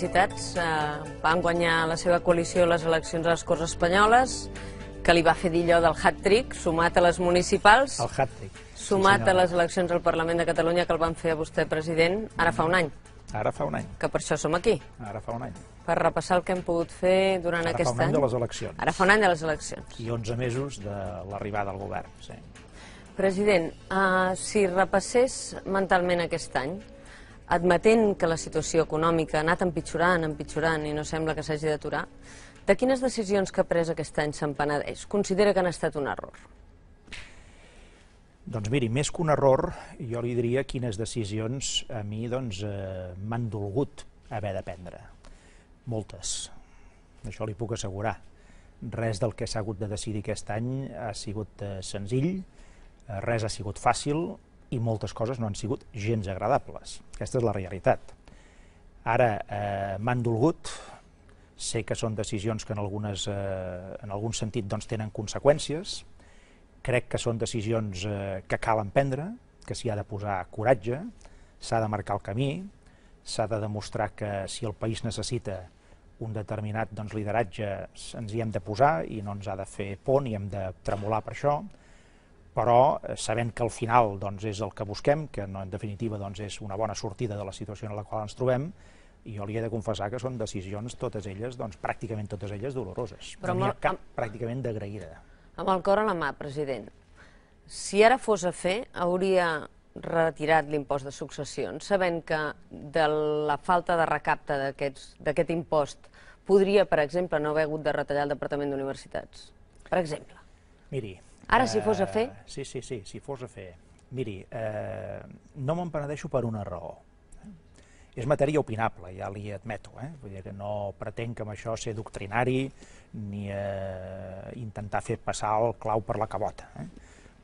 Citats eh, van guanyar la seva coalició les eleccions a les Corts Espanyoles, que li va fer dir allò del hat-trick, sumat a les municipals, El hat-trick. sumat a les eleccions al Parlament de Catalunya que el van fer a vostè president ara fa un any, Ara fa un any. que per això som aquí, Ara fa un any. per repassar el que hem pogut fer durant Ara aquest fa un any de les eleccions. Ara fa un any de les eleccions. I 11 mesos de l'arribada al govern. Sí. President, eh, si repassés mentalment aquest any, admetent que la situació econòmica ha anat empitjorant, empitjorant i no sembla que s'hagi d'aturar, de quines decisions que ha pres aquest any se'n penedeix? considera que han estat un error? Doncs miri, més que un error, jo li diria quines decisions a mi doncs, eh, m'han dolgut haver de prendre. Moltes. Això li puc assegurar. Res del que s'ha hagut de decidir aquest any ha sigut eh, senzill, eh, res ha sigut fàcil, i moltes coses no han sigut gens agradables. Aquesta és la realitat. Ara eh, m'han dolgut, sé que són decisions que en, algunes, eh, en algun sentit doncs, tenen conseqüències, crec que són decisions eh, que cal emprendre, que s'hi ha de posar coratge, s'ha de marcar el camí, s'ha de demostrar que si el país necessita un determinat doncs, lideratge ens hi hem de posar i no ens ha de fer por ni hem de tremolar per això, però eh, sabent que al final doncs, és el que busquem, que no, en definitiva doncs, és una bona sortida de la situació en la qual ens trobem, i jo li he de confessar que són decisions, totes elles, doncs, pràcticament totes elles, doloroses. Però no hi ha cap amb... pràcticament d'agraïda. Amb el cor a la mà, president, si ara fos a fer, hauria retirat l'impost de successions, sabent que de la falta de recapte d'aquest impost podria, per exemple, no haver hagut de retallar el Departament d'Universitats? Per exemple. Miri, Ara, si fos a fer... Uh, sí, sí, sí, si fos a fer. Miri, eh, no me'n penedeixo per una raó. Eh? És matèria opinable, ja li admeto. Eh? Vull dir que no pretenc que amb això ser doctrinari ni eh, intentar fer passar el clau per la cabota. Eh?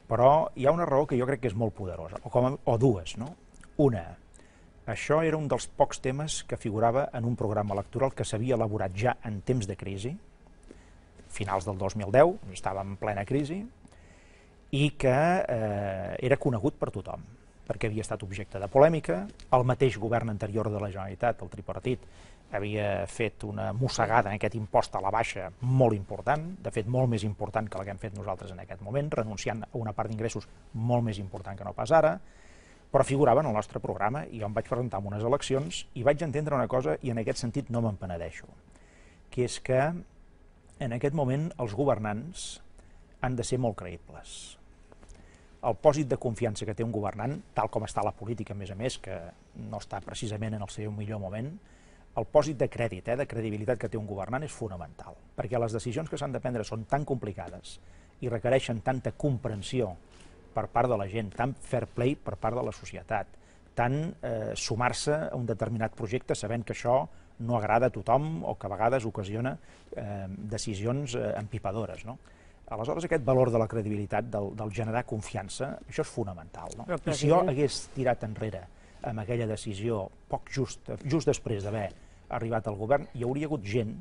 Però hi ha una raó que jo crec que és molt poderosa, o, com, o dues. No? Una, això era un dels pocs temes que figurava en un programa electoral que s'havia elaborat ja en temps de crisi, finals del 2010, estava en plena crisi, i que eh, era conegut per tothom perquè havia estat objecte de polèmica, el mateix govern anterior de la Generalitat, el tripartit, havia fet una mossegada en aquest impost a la baixa molt important, de fet molt més important que la que hem fet nosaltres en aquest moment, renunciant a una part d'ingressos molt més important que no pas ara, però figurava en el nostre programa i jo em vaig presentar en unes eleccions i vaig entendre una cosa i en aquest sentit no me'n penedeixo, que és que en aquest moment els governants han de ser molt creïbles el pòsit de confiança que té un governant, tal com està la política, a més a més, que no està precisament en el seu millor moment, el pòsit de crèdit, eh, de credibilitat que té un governant és fonamental, perquè les decisions que s'han de prendre són tan complicades i requereixen tanta comprensió per part de la gent, tant fair play per part de la societat, tant eh, sumar-se a un determinat projecte sabent que això no agrada a tothom o que a vegades ocasiona eh, decisions eh, empipadores. No? Aleshores, aquest valor de la credibilitat, del, del generar confiança, això és fonamental. No? Però, I si jo hagués tirat enrere amb aquella decisió poc just, just després d'haver arribat al govern, hi hauria hagut gent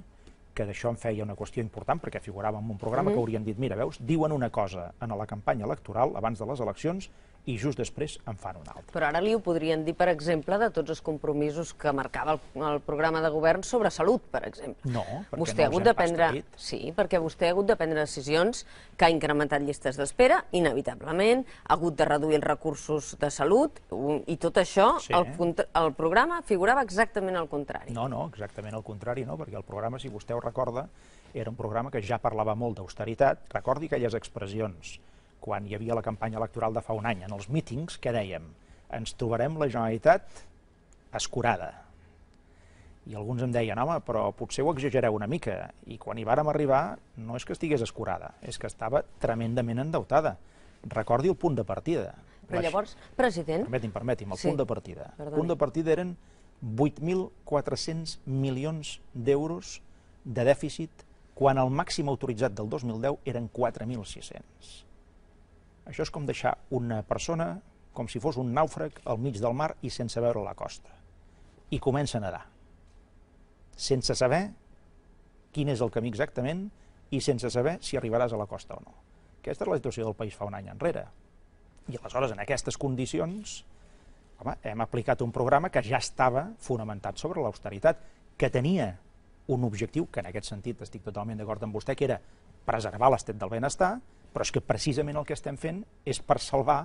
que d'això em feia una qüestió important, perquè figurava en un programa mm -hmm. que mhm. haurien dit, mira, veus, diuen una cosa en la campanya electoral, abans de les eleccions, i just després en fan un altre. Però ara li ho podrien dir, per exemple, de tots els compromisos que marcava el, el programa de govern sobre salut, per exemple. No, perquè vostè no ha hagut de prendre, Sí, perquè vostè ha hagut de prendre decisions que ha incrementat llistes d'espera, inevitablement, ha hagut de reduir els recursos de salut, i tot això, sí. el, el programa figurava exactament al contrari. No, no, exactament al contrari, no, perquè el programa, si vostè ho recorda, era un programa que ja parlava molt d'austeritat. Recordi aquelles expressions quan hi havia la campanya electoral de fa un any, en els mítings, què dèiem? Ens trobarem la Generalitat escurada. I alguns em deien, home, però potser ho exagereu una mica. I quan hi vàrem arribar, no és que estigués escurada, és que estava tremendament endeutada. Recordi el punt de partida. Però llavors, president... Permeti'm, permeti'm, el sí. punt de partida. Perdoni. El punt de partida eren 8.400 milions d'euros de dèficit quan el màxim autoritzat del 2010 eren 4.600. Això és com deixar una persona com si fos un nàufrag al mig del mar i sense veure la costa. I comença a nedar, sense saber quin és el camí exactament i sense saber si arribaràs a la costa o no. Aquesta és la situació del país fa un any enrere. I aleshores, en aquestes condicions, home, hem aplicat un programa que ja estava fonamentat sobre l'austeritat, que tenia un objectiu, que en aquest sentit estic totalment d'acord amb vostè, que era preservar l'estat del benestar, però és que precisament el que estem fent és per salvar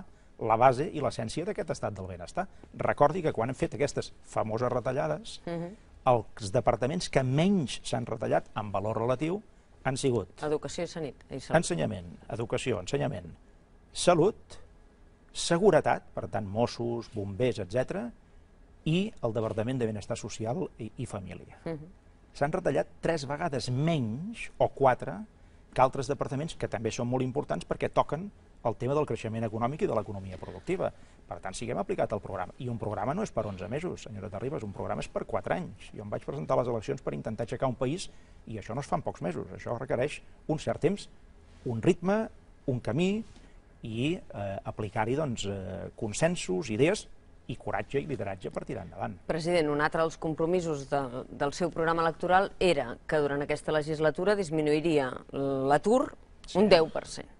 la base i l'essència d'aquest estat del benestar. Recordi que quan han fet aquestes famoses retallades, uh mhm. -huh. els departaments que menys s'han retallat en valor relatiu han sigut... Educació i Sanit. I salut. Ensenyament, educació, ensenyament, salut, seguretat, per tant, Mossos, bombers, etc i el Departament de Benestar Social i, i Família. Uh mhm. -huh. S'han retallat tres vegades menys, o quatre, que altres departaments que també són molt importants perquè toquen el tema del creixement econòmic i de l'economia productiva. Per tant, siguem aplicat al programa. I un programa no és per 11 mesos, senyora Terribas, un programa és per 4 anys. Jo em vaig presentar a les eleccions per intentar aixecar un país i això no es fa en pocs mesos, això requereix un cert temps, un ritme, un camí i eh, aplicar-hi doncs, eh, consensos, idees i coratge i lideratge per tirar endavant. President, un altre dels compromisos de, del seu programa electoral era que durant aquesta legislatura disminuiria l'atur sí. un 10%.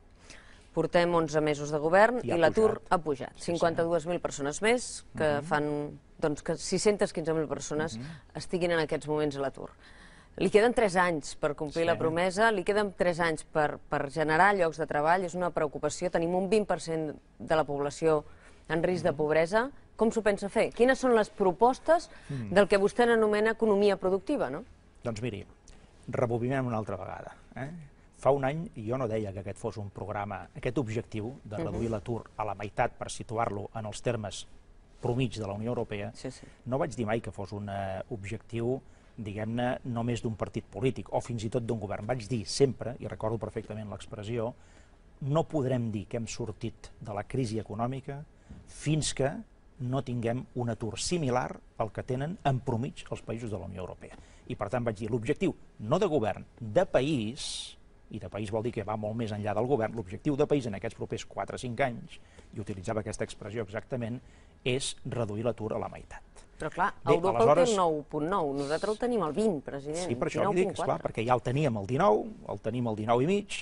Portem 11 mesos de govern i, i l'atur ha pujat. 52.000 persones més que uh mhm. -huh. fan doncs, que 615.000 persones uh mhm. -huh. estiguin en aquests moments a l'atur. Li queden 3 anys per complir sí. la promesa, li queden 3 anys per, per generar llocs de treball, és una preocupació. Tenim un 20% de la població en risc de mhm. pobresa com s'ho pensa fer? Quines són les propostes hmm. del que vostè anomena economia productiva, no? Doncs miri, rebobinem una altra vegada. Eh? Fa un any jo no deia que aquest fos un programa, aquest objectiu de hmm. reduir l'atur a la meitat per situar-lo en els termes promig de la Unió Europea, sí, sí. no vaig dir mai que fos un eh, objectiu diguem-ne, només d'un partit polític o fins i tot d'un govern. Vaig dir sempre, i recordo perfectament l'expressió, no podrem dir que hem sortit de la crisi econòmica fins que no tinguem un atur similar al que tenen en promig els països de la Unió Europea. I per tant vaig dir, l'objectiu no de govern, de país, i de país vol dir que va molt més enllà del govern, l'objectiu de país en aquests propers 4 o 5 anys, i utilitzava aquesta expressió exactament, és reduir l'atur a la meitat. Però clar, Bé, Europa aleshores... el té 9.9, nosaltres el tenim al 20, president. Sí, per això li dic, esclar, perquè ja el teníem al 19, el tenim al 19 i mig,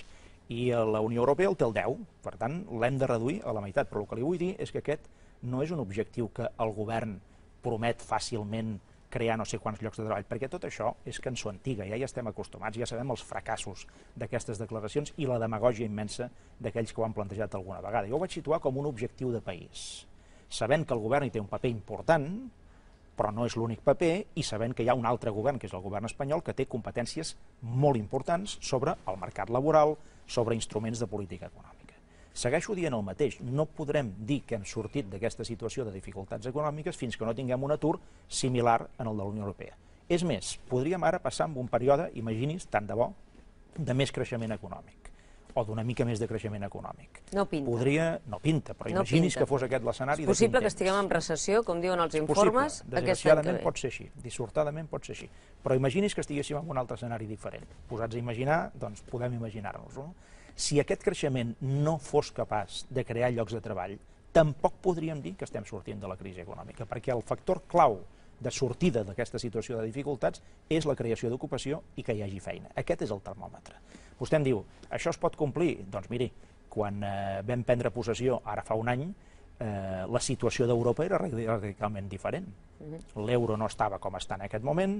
i la Unió Europea el té el 10, per tant l'hem de reduir a la meitat, però el que li vull dir és que aquest no és un objectiu que el govern promet fàcilment crear no sé quants llocs de treball, perquè tot això és cançó antiga, ja hi estem acostumats, ja sabem els fracassos d'aquestes declaracions i la demagògia immensa d'aquells que ho han plantejat alguna vegada. Jo ho vaig situar com un objectiu de país, sabent que el govern hi té un paper important, però no és l'únic paper, i sabent que hi ha un altre govern, que és el govern espanyol, que té competències molt importants sobre el mercat laboral, sobre instruments de política econòmica. Segueixo dient el mateix, no podrem dir que hem sortit d'aquesta situació de dificultats econòmiques fins que no tinguem un atur similar en el de la Unió Europea. És més, podríem ara passar amb un període, imagini's, tant de bo, de més creixement econòmic o d'una mica més de creixement econòmic. No pinta. Podria, no pinta, però no imagini's pinta. que fos aquest l'escenari. És possible que estiguem en recessió, com diuen els informes? És possible, desgraciadament pot ser així, dissortadament pot ser així. Però imagini's que estiguéssim en un altre escenari diferent. Posats a imaginar, doncs podem imaginar-nos-ho. No? Si aquest creixement no fos capaç de crear llocs de treball, tampoc podríem dir que estem sortint de la crisi econòmica, perquè el factor clau de sortida d'aquesta situació de dificultats és la creació d'ocupació i que hi hagi feina. Aquest és el termòmetre. Vostè em diu, això es pot complir? Doncs miri, quan eh, vam prendre possessió, ara fa un any, eh, la situació d'Europa era radicalment diferent. L'euro no estava com està en aquest moment,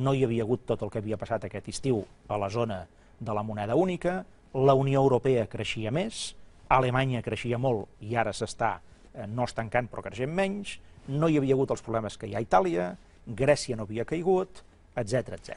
no hi havia hagut tot el que havia passat aquest estiu a la zona de la moneda única, la Unió Europea creixia més, Alemanya creixia molt i ara s'està eh, no estancant però creixent menys, no hi havia hagut els problemes que hi ha a Itàlia, Grècia no havia caigut, etc etc.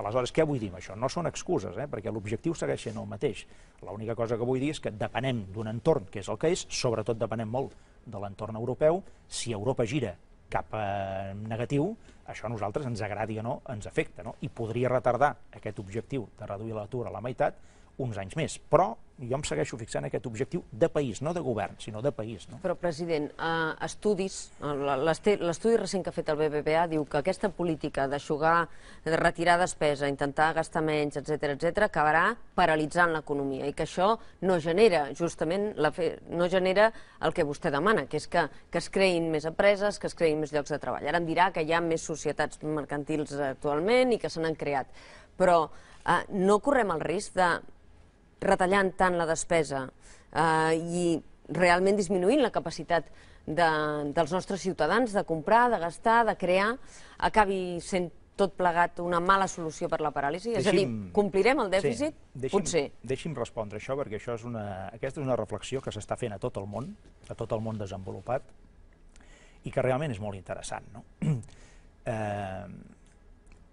Aleshores, què vull dir amb això? No són excuses, eh? perquè l'objectiu segueix sent el mateix. L'única cosa que vull dir és que depenem d'un entorn, que és el que és, sobretot depenem molt de l'entorn europeu, si Europa gira cap a negatiu, això a nosaltres ens agradi o no, ens afecta, no? i podria retardar aquest objectiu de reduir l'atur a la meitat, uns anys més. Però jo em segueixo fixant aquest objectiu de país, no de govern, sinó de país. No? Però, president, eh, estudis, eh, l'estudi recent que ha fet el BBVA diu que aquesta política d'aixugar, de retirar despesa, intentar gastar menys, etc etc, acabarà paralitzant l'economia i que això no genera justament la fe... no genera el que vostè demana, que és que, que es creïn més empreses, que es creïn més llocs de treball. Ara em dirà que hi ha més societats mercantils actualment i que se n'han creat, però eh, no correm el risc de retallant tant la despesa eh, i realment disminuint la capacitat de, dels nostres ciutadans de comprar, de gastar, de crear, acabi sent tot plegat una mala solució per la paràlisi? Deixi'm, és a dir, complirem el dèficit? Sí, deixi'm, Potser. Deixi'm respondre això, perquè això és una, aquesta és una reflexió que s'està fent a tot el món, a tot el món desenvolupat, i que realment és molt interessant. No? eh,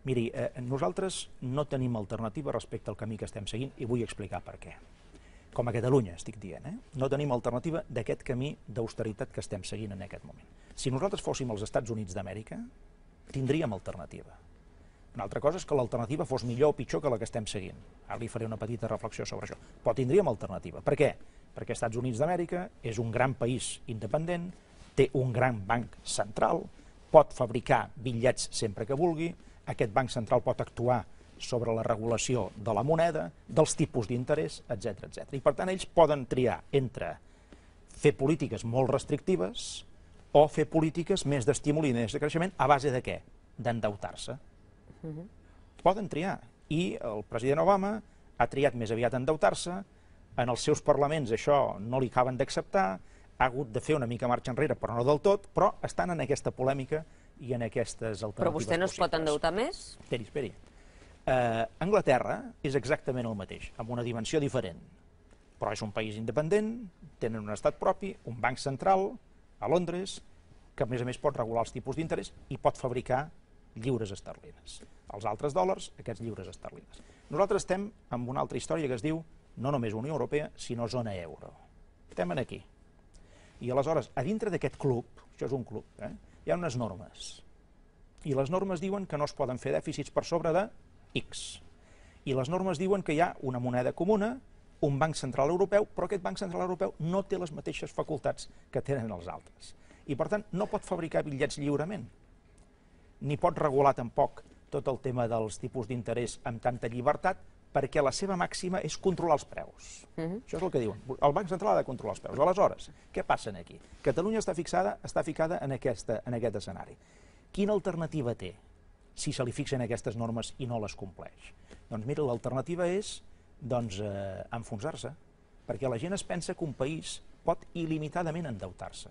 Miri, eh, nosaltres no tenim alternativa respecte al camí que estem seguint i vull explicar per què. Com a Catalunya, estic dient, eh? no tenim alternativa d'aquest camí d'austeritat que estem seguint en aquest moment. Si nosaltres fóssim als Estats Units d'Amèrica, tindríem alternativa. Una altra cosa és que l'alternativa fos millor o pitjor que la que estem seguint. Ara li faré una petita reflexió sobre això. Però tindríem alternativa. Per què? Perquè Estats Units d'Amèrica és un gran país independent, té un gran banc central, pot fabricar bitllets sempre que vulgui, aquest banc central pot actuar sobre la regulació de la moneda, dels tipus d'interès, etc etc. I per tant ells poden triar entre fer polítiques molt restrictives o fer polítiques més d'estímul i més de creixement a base de què? D'endeutar-se. Uh mm-hmm. -huh. Poden triar. I el president Obama ha triat més aviat endeutar-se, en els seus parlaments això no li acaben d'acceptar, ha hagut de fer una mica marxa enrere, però no del tot, però estan en aquesta polèmica i en aquestes alternatives Però vostè no es pot endeutar més? Esperi, esperi. Uh, Anglaterra és exactament el mateix, amb una dimensió diferent. Però és un país independent, tenen un estat propi, un banc central, a Londres, que a més a més pot regular els tipus d'interès i pot fabricar lliures esterlines. Els altres dòlars, aquests lliures esterlines. Nosaltres estem amb una altra història que es diu no només Unió Europea, sinó zona euro. Estem aquí. I aleshores, a dintre d'aquest club, això és un club, eh? hi ha unes normes, i les normes diuen que no es poden fer dèficits per sobre de X. I les normes diuen que hi ha una moneda comuna, un banc central europeu, però aquest banc central europeu no té les mateixes facultats que tenen els altres. I, per tant, no pot fabricar bitllets lliurement, ni pot regular tampoc tot el tema dels tipus d'interès amb tanta llibertat, perquè la seva màxima és controlar els preus. Uh mhm. -huh. Això és el que diuen. El Banc Central ha de controlar els preus. Aleshores, què passa aquí? Catalunya està fixada està ficada en, aquesta, en aquest escenari. Quina alternativa té si se li fixen aquestes normes i no les compleix? Doncs mira, l'alternativa és doncs, eh, enfonsar-se, perquè la gent es pensa que un país pot il·limitadament endeutar-se.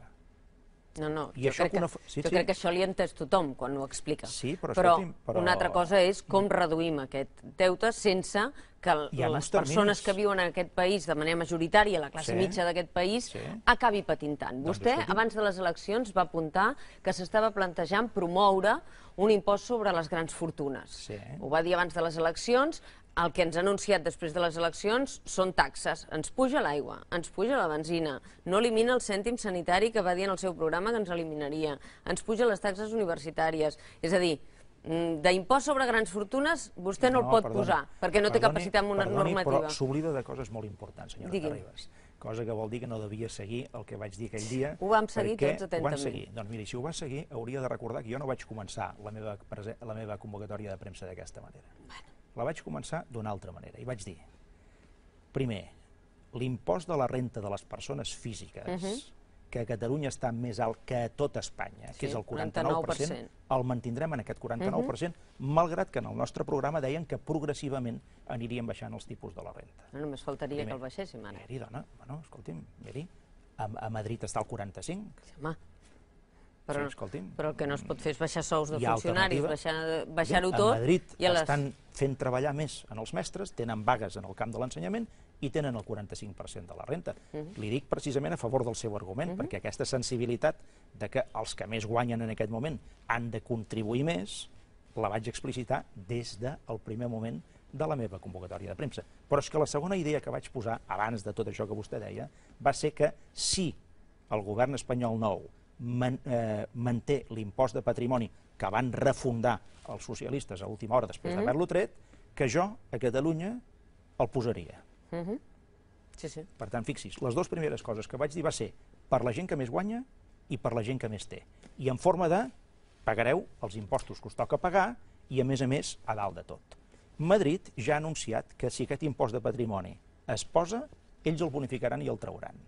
No, no, I jo, crec que, una... sí, jo sí. crec que això li entès tothom quan ho explica. Sí, però, però, però una altra cosa és com mm. reduïm aquest deute sense que les persones que viuen en aquest país de manera majoritària, la classe sí. mitja d'aquest país, sí. acabi patint tant. Doncs Vostè, doncs, abans de les eleccions, va apuntar que s'estava plantejant promoure un impost sobre les grans fortunes. Sí. Ho va dir abans de les eleccions, el que ens ha anunciat després de les eleccions són taxes. Ens puja l'aigua, ens puja la benzina, no elimina el cèntim sanitari que va dir en el seu programa que ens eliminaria, ens puja les taxes universitàries. És a dir, mm, d'impost sobre grans fortunes vostè no, no el pot perdoni, posar, perquè no perdoni, té capacitat perdoni, normativa. Però s'oblida de coses molt importants, senyora Digui'm. cosa que vol dir que no devia seguir el que vaig dir aquell dia. Ho vam seguir tots atentament. Ho vam seguir. Doncs miri, si ho va seguir, hauria de recordar que jo no vaig començar la meva, la meva convocatòria de premsa d'aquesta manera. Bueno la vaig començar d'una altra manera. I vaig dir, primer, l'impost de la renta de les persones físiques, uh mhm. -huh. que a Catalunya està més alt que a tot Espanya, sí, que és el 49%, el mantindrem en aquest 49%, uh -huh. malgrat que en el nostre programa deien que progressivament aniríem baixant els tipus de la renta. No, només faltaria primer, que el baixéssim ara. Miri, dona, bueno, escolti'm, miri, a, a Madrid està al 45. Sí, home. Però, sí, doncs però el que no es pot fer és baixar sous de funcionaris, baixar-ho baixar tot. A Madrid i a les... estan fent treballar més en els mestres, tenen vagues en el camp de l'ensenyament i tenen el 45% de la renta. Uh -huh. Li dic precisament a favor del seu argument, uh -huh. perquè aquesta sensibilitat de que els que més guanyen en aquest moment han de contribuir més, la vaig explicitar des del primer moment de la meva convocatòria de premsa. Però és que la segona idea que vaig posar, abans de tot això que vostè deia, va ser que si el govern espanyol nou Eh, manté l'impost de patrimoni que van refundar els socialistes a última hora després mhm. d'haver-lo tret, que jo a Catalunya el posaria. Mhm. sí, sí. Per tant, fixis, les dues primeres coses que vaig dir va ser per la gent que més guanya i per la gent que més té. I en forma de pagareu els impostos que us toca pagar i, a més a més, a dalt de tot. Madrid ja ha anunciat que si aquest impost de patrimoni es posa, ells el bonificaran i el trauran.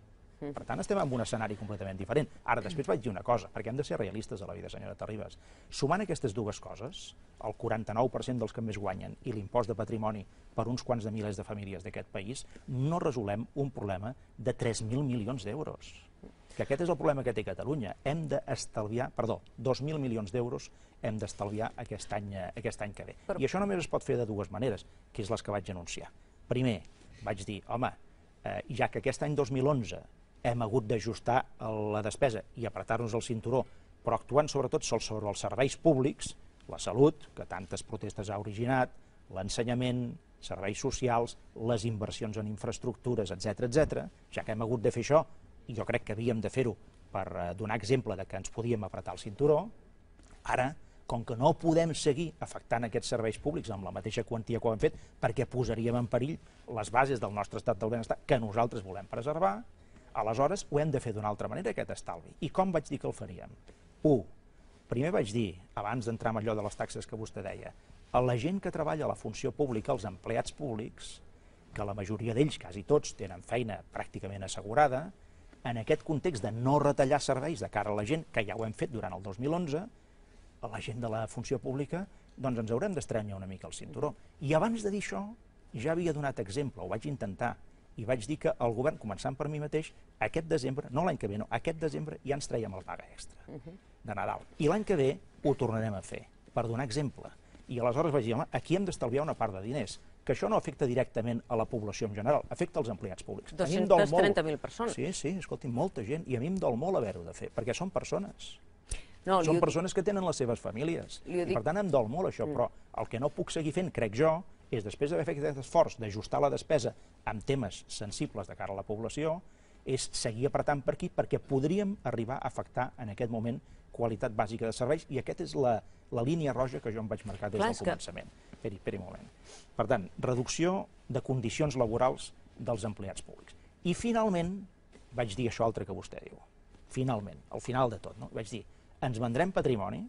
Per tant, estem en un escenari completament diferent. Ara, després vaig dir una cosa, perquè hem de ser realistes a la vida, senyora Terribas. Sumant aquestes dues coses, el 49% dels que més guanyen i l'impost de patrimoni per uns quants de milers de famílies d'aquest país, no resolem un problema de 3.000 milions d'euros que aquest és el problema que té Catalunya. Hem d'estalviar, perdó, 2.000 milions d'euros hem d'estalviar aquest, any, eh, aquest any que ve. Però... I això només es pot fer de dues maneres, que és les que vaig anunciar. Primer, vaig dir, home, eh, ja que aquest any 2011 hem hagut d'ajustar la despesa i apretar-nos el cinturó, però actuant sobretot sobre els serveis públics, la salut, que tantes protestes ha originat, l'ensenyament, serveis socials, les inversions en infraestructures, etc etc. ja que hem hagut de fer això, i jo crec que havíem de fer-ho per eh, donar exemple de que ens podíem apretar el cinturó, ara, com que no podem seguir afectant aquests serveis públics amb la mateixa quantia que ho hem fet, perquè posaríem en perill les bases del nostre estat del benestar que nosaltres volem preservar, Aleshores, ho hem de fer d'una altra manera, aquest estalvi. I com vaig dir que el faríem? 1. Primer vaig dir, abans d'entrar en allò de les taxes que vostè deia, a la gent que treballa a la funció pública, els empleats públics, que la majoria d'ells, quasi tots, tenen feina pràcticament assegurada, en aquest context de no retallar serveis de cara a la gent, que ja ho hem fet durant el 2011, a la gent de la funció pública, doncs ens haurem d'estrenyar una mica el cinturó. I abans de dir això, ja havia donat exemple, ho vaig intentar, i vaig dir que el govern, començant per mi mateix, aquest desembre, no l'any que ve, no, aquest desembre ja ens traiem la paga extra uh -huh. de Nadal. I l'any que ve ho tornarem a fer, per donar exemple. I aleshores vaig dir, home, aquí hem d'estalviar una part de diners, que això no afecta directament a la població en general, afecta els empleats públics. 230.000 persones. Sí, sí, escolti, molta gent, i a mi em dol molt haver-ho de fer, perquè són persones. No, són persones que tenen les seves famílies. I per tant, em dol molt això, mm. però el que no puc seguir fent, crec jo, és després d'haver fet aquest esforç d'ajustar la despesa amb temes sensibles de cara a la població, és seguir apretant per aquí perquè podríem arribar a afectar en aquest moment qualitat bàsica de serveis i aquesta és la, la línia roja que jo em vaig marcar des Clar, del començament. Que... peri un moment. Per tant, reducció de condicions laborals dels empleats públics. I finalment, vaig dir això altre que vostè diu, finalment, al final de tot, no? vaig dir, ens vendrem patrimoni,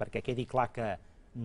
perquè quedi clar que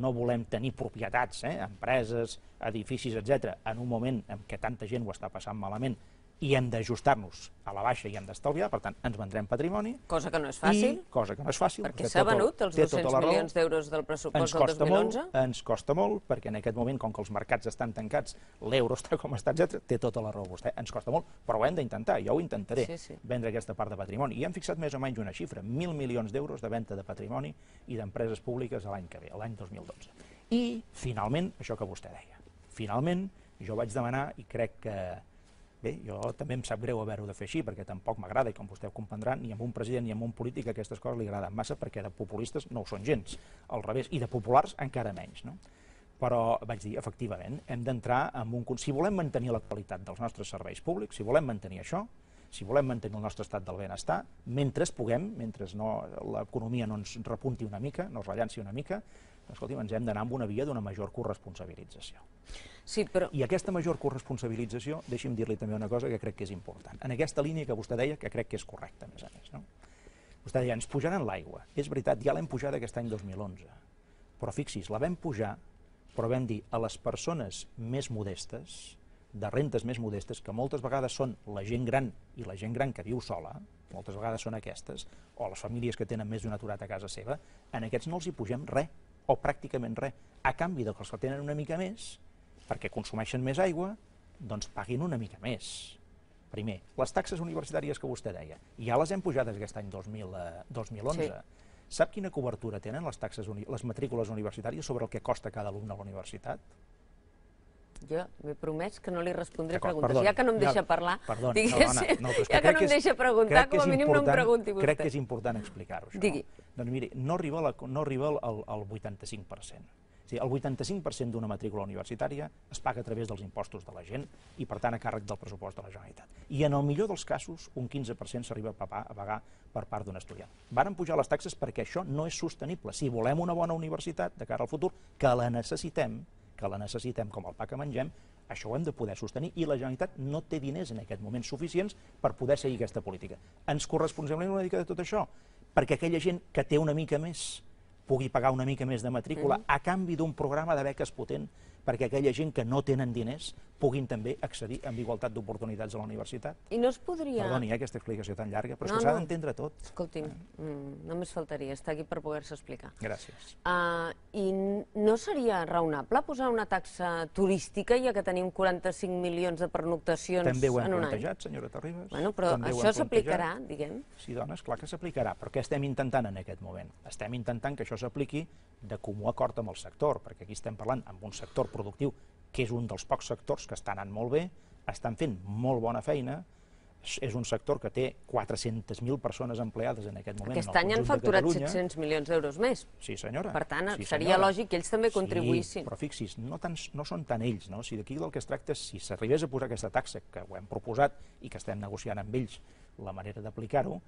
no volem tenir propietats, eh, empreses, edificis, etc en un moment en què tanta gent ho està passant malament i hem d'ajustar-nos a la baixa i hem d'estalviar, per tant, ens vendrem patrimoni. Cosa que no és fàcil. I, cosa que no és fàcil. Perquè s'ha tota venut els 200 tota milions d'euros del pressupost del 2011. Molt, ens costa molt, perquè en aquest moment, com que els mercats estan tancats, l'euro està com està, etc., té tota la raó vostè. Ens costa molt, però ho hem d'intentar, jo ho intentaré, sí, sí. vendre aquesta part de patrimoni. I hem fixat més o menys una xifra, 1.000 milions d'euros de venda de patrimoni i d'empreses públiques l'any que ve, l'any 2012. I, finalment, això que vostè deia, finalment, jo vaig demanar, i crec que Bé, jo també em sap greu haver-ho de fer així, perquè tampoc m'agrada, i com vostè comprendrà, ni amb un president ni amb un polític aquestes coses li agraden massa, perquè de populistes no ho són gens, al revés, i de populars encara menys. No? Però vaig dir, efectivament, hem d'entrar en un... Si volem mantenir la qualitat dels nostres serveis públics, si volem mantenir això, si volem mantenir el nostre estat del benestar, mentre puguem, mentre no, l'economia no ens repunti una mica, no es rellanci una mica, escolti, ens hem d'anar amb una via d'una major corresponsabilització. Sí, però... I aquesta major corresponsabilització, deixi'm dir-li també una cosa que crec que és important. En aquesta línia que vostè deia, que crec que és correcta, a més a més. No? Vostè deia, ens pujaran l'aigua. És veritat, ja l'hem pujada aquest any 2011. Però fixi's, la vam pujar, però vam dir a les persones més modestes, de rentes més modestes, que moltes vegades són la gent gran i la gent gran que viu sola, moltes vegades són aquestes, o les famílies que tenen més d'un aturat a casa seva, en aquests no els hi pugem res, o pràcticament res. A canvi dels que tenen una mica més, perquè consumeixen més aigua, doncs paguin una mica més. Primer, les taxes universitàries que vostè deia, ja les hem pujades aquest any 2000, eh, 2011. Sí. Sap quina cobertura tenen les taxes les matrícules universitàries sobre el que costa cada alumne a la universitat? Jo m'he promès que no li respondré preguntes. Perdoni, ja que no em deixa no, parlar, perdoni, diguéssim, no, no, no, ja que, que no em deixa preguntar, com a mínim no em pregunti vostè. Crec que és important explicar-ho, això. Digui. Doncs miri, no arriba, la, no arriba al, al 85%. És dir, el 85% d'una matrícula universitària es paga a través dels impostos de la gent i, per tant, a càrrec del pressupost de la Generalitat. I en el millor dels casos, un 15% s'arriba a, pagar, a pagar per part d'un estudiant. Varen pujar les taxes perquè això no és sostenible. Si volem una bona universitat de cara al futur, que la necessitem, que la necessitem com el pa que mengem, això ho hem de poder sostenir i la Generalitat no té diners en aquest moment suficients per poder seguir aquesta política. Ens corresponsem una mica de tot això, perquè aquella gent que té una mica més pugui pagar una mica més de matrícula mm a canvi d'un programa de beques potent perquè aquella gent que no tenen diners puguin també accedir amb igualtat d'oportunitats a la universitat. I no es podria... Perdoni, eh, aquesta explicació tan llarga, però no, és que s'ha no. d'entendre tot. Escolti'm, eh. mm, només faltaria, estar aquí per poder-se explicar. Gràcies. Uh, I no seria raonable posar una taxa turística, ja que tenim 45 milions de pernoctacions en un any? També ho hem plantejat, senyora Terribas. Bueno, però també això s'aplicarà, diguem. Sí, dones, clar que s'aplicarà, però què estem intentant en aquest moment? Estem intentant que això s'apliqui de comú acord amb el sector, perquè aquí estem parlant amb un sector productiu que és un dels pocs sectors que està anant molt bé, estan fent molt bona feina, és un sector que té 400.000 persones empleades en aquest moment. Aquest any han facturat 700 milions d'euros més. Sí, senyora. Per tant, sí, senyora. seria lògic que ells també contribuïssin. sí, però fixi's, no, tan, no són tan ells, no? Si d'aquí del que es tracta és si s'arribés a posar aquesta taxa, que ho hem proposat i que estem negociant amb ells la manera d'aplicar-ho,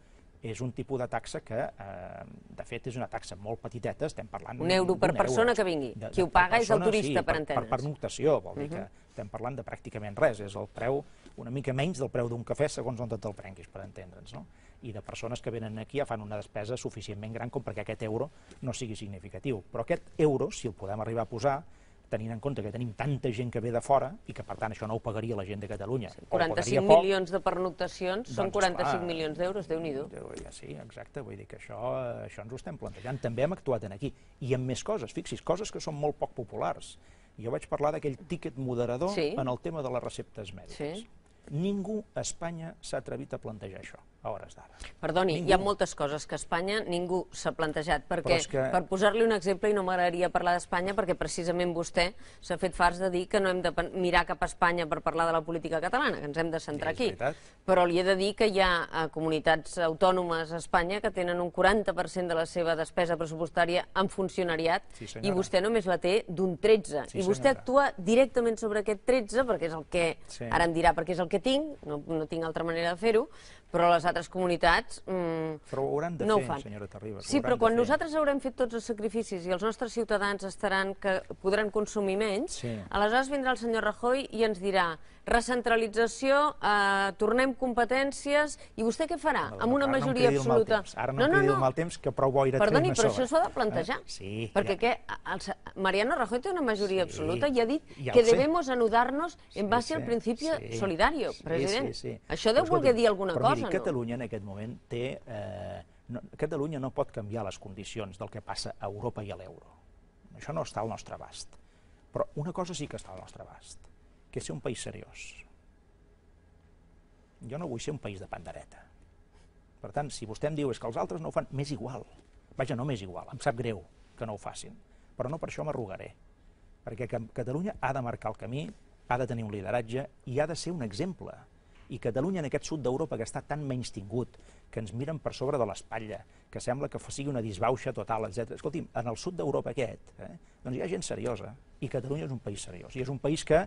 és un tipus de taxa que, eh, de fet, és una taxa molt petiteta, estem parlant... Un euro per persona que vingui. Qui ho paga és el turista, per entendre's. Per, per pernoctació, vol dir que mhm. estem parlant de pràcticament res, és el preu una mica menys del preu d'un cafè segons on te'l prenguis, per entendre'ns, no? I de persones que venen aquí ja fan una despesa suficientment gran com perquè aquest euro no sigui significatiu. Però aquest euro, si el podem arribar a posar, tenint en compte que tenim tanta gent que ve de fora i que, per tant, això no ho pagaria la gent de Catalunya. Sí, 45 poc, milions de pernoctacions doncs, són 45 milions d'euros, déu nhi ja, Sí, exacte, vull dir que això, això ens ho estem plantejant. També hem actuat en aquí. I amb més coses, fixi's, coses que són molt poc populars. Jo vaig parlar d'aquell tiquet moderador sí. en el tema de les receptes mèdiques. Sí. Ningú a Espanya s'ha atrevit a plantejar això a hores d'ara. Perdoni, ningú... hi ha moltes coses que a Espanya ningú s'ha plantejat, perquè, que... per posar-li un exemple, i no m'agradaria parlar d'Espanya, perquè precisament vostè s'ha fet fars de dir que no hem de mirar cap a Espanya per parlar de la política catalana, que ens hem de centrar aquí. Però li he de dir que hi ha eh, comunitats autònomes a Espanya que tenen un 40% de la seva despesa pressupostària en funcionariat sí, i vostè només la té d'un 13. Sí, I vostè actua directament sobre aquest 13, perquè és el que, sí. ara em dirà, perquè és el que tinc, no, no tinc altra manera de fer-ho, però les altres comunitats... Mm, però ho hauran de no fer, senyora Terribas. Sí, però quan nosaltres haurem fet tots els sacrificis i els nostres ciutadans estaran que podran consumir menys, sí. aleshores vindrà el senyor Rajoy i ens dirà recentralització, eh, tornem competències, i vostè què farà? amb una majoria absoluta... Ara no em no, no, mal temps, que prou boira Perdoni, però això s'ha de eh? plantejar. perquè Mariano Rajoy té una majoria absoluta i ha dit que debemos anudar-nos en base al principi solidari, president. Això deu voler dir alguna cosa, però miri, Catalunya en aquest moment té... Eh, Catalunya no pot canviar les condicions del que passa a Europa i a l'euro. Això no està al nostre abast. Però una cosa sí que està al nostre abast que ser un país seriós. Jo no vull ser un país de pandereta. Per tant, si vostè em diu és que els altres no ho fan, m'és igual. Vaja, no m'és igual, em sap greu que no ho facin, però no per això m'arrugaré, perquè Catalunya ha de marcar el camí, ha de tenir un lideratge i ha de ser un exemple. I Catalunya, en aquest sud d'Europa que està tan menys tingut, que ens miren per sobre de l'espatlla, que sembla que sigui una disbauxa total, etc. Escolti'm, en el sud d'Europa aquest, eh, doncs hi ha gent seriosa, i Catalunya és un país seriós, i és un país que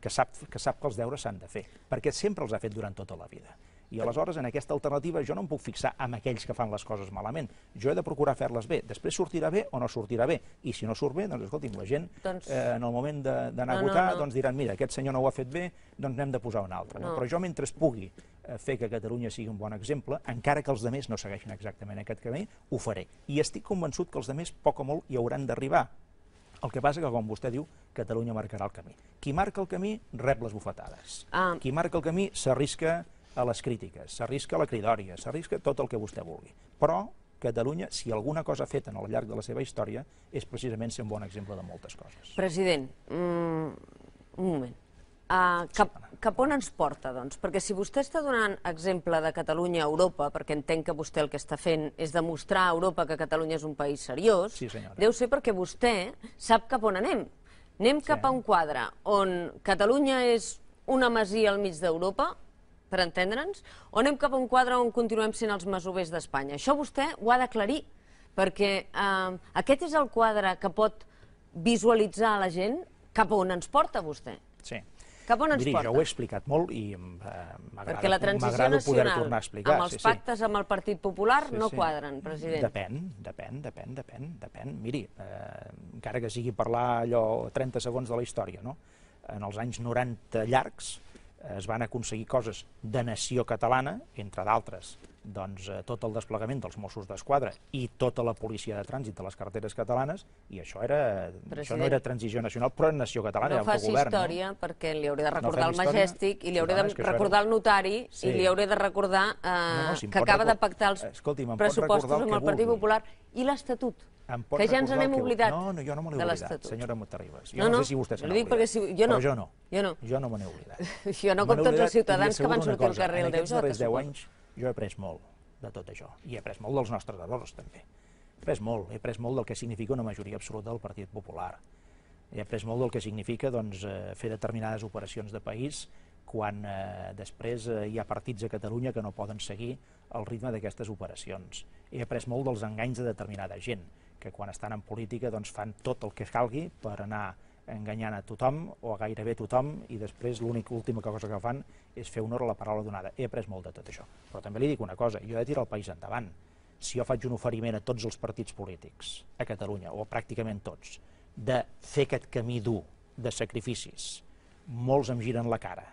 que sap que, sap que els deures s'han de fer, perquè sempre els ha fet durant tota la vida. I aleshores, en aquesta alternativa, jo no em puc fixar amb aquells que fan les coses malament. Jo he de procurar fer-les bé. Després sortirà bé o no sortirà bé. I si no surt bé, doncs, escolti'm, la gent, doncs... eh, en el moment d'anar no, a votar, no, no. doncs diran, mira, aquest senyor no ho ha fet bé, doncs n'hem de posar un altre. No. Però jo, mentre es pugui eh, fer que Catalunya sigui un bon exemple, encara que els altres no segueixin exactament aquest camí, ho faré. I estic convençut que els altres, poc o molt, hi hauran d'arribar el que passa que, com vostè diu, Catalunya marcarà el camí. Qui marca el camí rep les bufetades. Ah. Qui marca el camí s'arrisca a les crítiques, s'arrisca a la cridòria, s'arrisca tot el que vostè vulgui. Però Catalunya, si alguna cosa ha fet en el llarg de la seva història, és precisament ser un bon exemple de moltes coses. President, mm, un moment. Ah, cap, cap on ens porta, doncs? Perquè si vostè està donant exemple de Catalunya a Europa, perquè entenc que vostè el que està fent és demostrar a Europa que Catalunya és un país seriós, sí, deu ser perquè vostè sap cap on anem. Anem sí. cap a un quadre on Catalunya és una masia al mig d'Europa, per entendre'ns, o anem cap a un quadre on continuem sent els masovers d'Espanya. Això vostè ho ha d'aclarir, perquè eh, aquest és el quadre que pot visualitzar la gent cap a on ens porta vostè. Sí. Cap on ens Miri, porta? Jo ho he explicat molt i m'agrada poder tornar a explicar. amb els sí, pactes sí. amb el Partit Popular sí, no sí. quadren, president. Depèn, depèn, depèn, depèn, depèn. Miri, eh, encara que sigui parlar allò 30 segons de la història, no? en els anys 90 llargs, es van aconseguir coses de nació catalana, entre d'altres, doncs, eh, tot el desplegament dels Mossos d'Esquadra i tota la policia de trànsit de les carreteres catalanes, i això, era, President, això no era transició nacional, però era nació catalana, no era autogovern. No faci història, no? perquè li hauré de recordar no el Majestic, i li hauré de recordar era... el notari, sí. i li hauré de recordar eh, no, no, si que acaba record... de pactar els pressupostos amb el Partit Popular i l'Estatut que ja ens n'hem oblidat No, no, jo no me l'he oblidat, senyora Montarribas. Jo no, no, no sé si vostè se n'ha oblidat, si... jo no. però jo no. Jo no, jo no me n'he oblidat. jo no, com tots els ciutadans que van sortir al carrer el 10 En aquests darrers 10 anys jo he après molt de tot això, i he après molt dels nostres errors, també. He après molt, he après molt del que significa una majoria absoluta del Partit Popular. He après molt del que significa doncs, eh, fer determinades operacions de país quan eh, després eh, hi ha partits a Catalunya que no poden seguir el ritme d'aquestes operacions. He après molt dels enganys de determinada gent que quan estan en política doncs, fan tot el que calgui per anar enganyant a tothom o a gairebé tothom i després l'única última cosa que fan és fer honor a la paraula donada. He après molt de tot això, però també li dic una cosa, jo he de tirar el país endavant. Si jo faig un oferiment a tots els partits polítics a Catalunya, o pràcticament tots, de fer aquest camí dur de sacrificis, molts em giren la cara,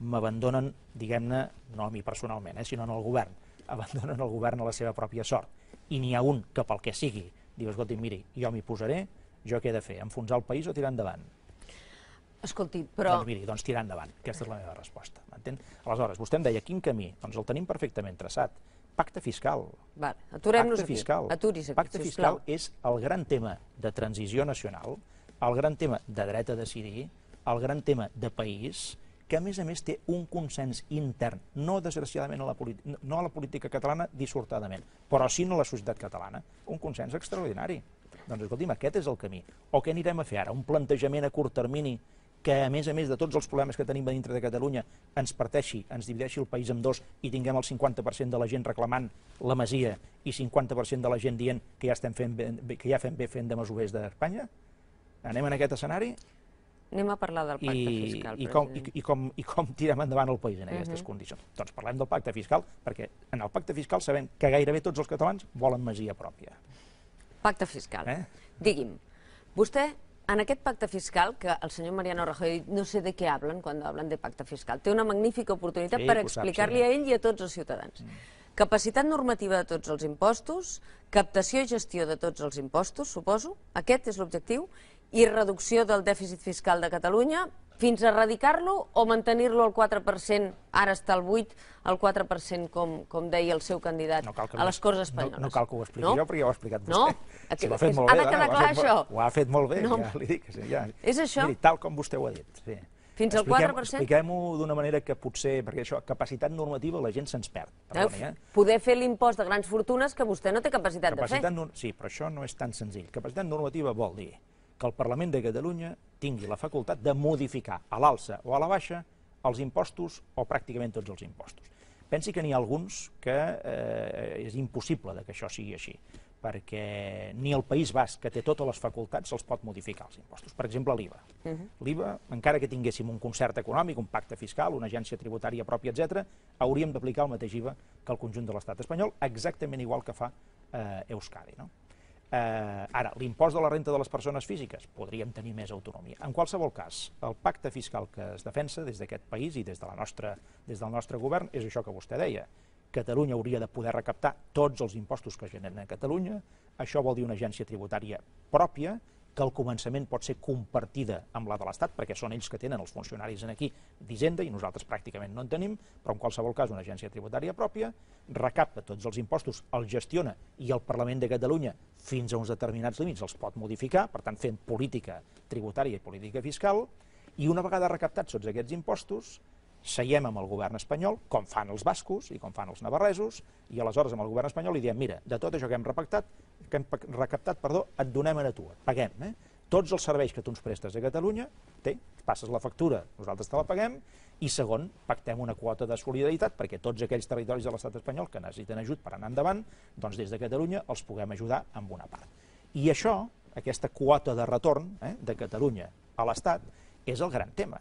m'abandonen, diguem-ne, no a mi personalment, eh, sinó en el govern, abandonen el govern a la seva pròpia sort, i n'hi ha un que pel que sigui diu, escolti, miri, jo m'hi posaré, jo què he de fer, enfonsar el país o tirar endavant? Escolti, però... Doncs miri, doncs tirar endavant, aquesta és la meva resposta, m'entén? Aleshores, vostè em deia, quin camí? Doncs el tenim perfectament traçat, pacte fiscal. Vale, aturem-nos aquí, fiscal. aturis aquí, Pacte fiscal és el gran tema de transició nacional, el gran tema de dret a decidir, el gran tema de país, que a més a més té un consens intern, no desgraciadament a la, no a la política catalana dissortadament, però sí a la societat catalana, un consens extraordinari. Doncs escolti'm, aquest és el camí. O què anirem a fer ara? Un plantejament a curt termini que, a més a més de tots els problemes que tenim a dintre de Catalunya, ens parteixi, ens divideixi el país en dos i tinguem el 50% de la gent reclamant la masia i 50% de la gent dient que ja, estem fent bé, que ja fem bé fent de mesovers d'Espanya? Anem en aquest escenari? Anem a parlar del pacte i, fiscal. I com, i, i, com, I com tirem endavant el país en aquestes uh -huh. condicions? Doncs parlem del pacte fiscal, perquè en el pacte fiscal sabem que gairebé tots els catalans volen masia pròpia. Pacte fiscal. Eh? Digui'm, vostè, en aquest pacte fiscal, que el senyor Mariano Rajoy no sé de què hablen quan hablen de pacte fiscal, té una magnífica oportunitat sí, per explicar-li sí. a ell i a tots els ciutadans. Mm capacitat normativa de tots els impostos, captació i gestió de tots els impostos, suposo, aquest és l'objectiu, i reducció del dèficit fiscal de Catalunya fins a erradicar-lo o mantenir-lo al 4%, ara està al 8, al 4%, com, com deia el seu candidat no a les Corts Espanyoles. No, no cal que ho expliqui no? jo, perquè ja ho ha explicat vostè. No? si ho ha fet molt ha bé, de quedar clar, ho això. ho ha fet molt bé, no. ja li dic. Ja, és això? Miri, tal com vostè ho ha dit. Sí. Fins al 4%? Expliquem-ho d'una manera que potser, perquè això, capacitat normativa, la gent se'ns perd. Perdoni, eh? Poder fer l'impost de grans fortunes que vostè no té capacitat, capacitat de fer. No, sí, però això no és tan senzill. Capacitat normativa vol dir que el Parlament de Catalunya tingui la facultat de modificar a l'alça o a la baixa els impostos o pràcticament tots els impostos. Pensi que n'hi ha alguns que eh, és impossible que això sigui així, perquè ni el País Basc, que té totes les facultats, se'ls pot modificar els impostos. Per exemple, l'IVA. Uh mhm. -huh. L'IVA, encara que tinguéssim un concert econòmic, un pacte fiscal, una agència tributària pròpia, etc., hauríem d'aplicar el mateix IVA que el conjunt de l'estat espanyol, exactament igual que fa eh, Euskadi. No? Eh, ara, l'impost de la renta de les persones físiques, podríem tenir més autonomia. En qualsevol cas, el pacte fiscal que es defensa des d'aquest país i des, de la nostra, des del nostre govern és això que vostè deia. Catalunya hauria de poder recaptar tots els impostos que generen a Catalunya, això vol dir una agència tributària pròpia, que al començament pot ser compartida amb la de l'Estat, perquè són ells que tenen els funcionaris en aquí d'Hisenda i nosaltres pràcticament no en tenim, però en qualsevol cas una agència tributària pròpia, recapta tots els impostos, els gestiona i el Parlament de Catalunya fins a uns determinats límits els pot modificar, per tant fent política tributària i política fiscal, i una vegada recaptats tots aquests impostos, seiem amb el govern espanyol, com fan els bascos i com fan els navarresos, i aleshores amb el govern espanyol li diem, mira, de tot això que hem, repactat, que hem recaptat, perdó, et donem a tu, et paguem. Eh? Tots els serveis que tu ens prestes a Catalunya, té, passes la factura, nosaltres te la paguem, i segon, pactem una quota de solidaritat perquè tots aquells territoris de l'estat espanyol que necessiten ajut per anar endavant, doncs des de Catalunya els puguem ajudar amb una part. I això, aquesta quota de retorn eh, de Catalunya a l'Estat, és el gran tema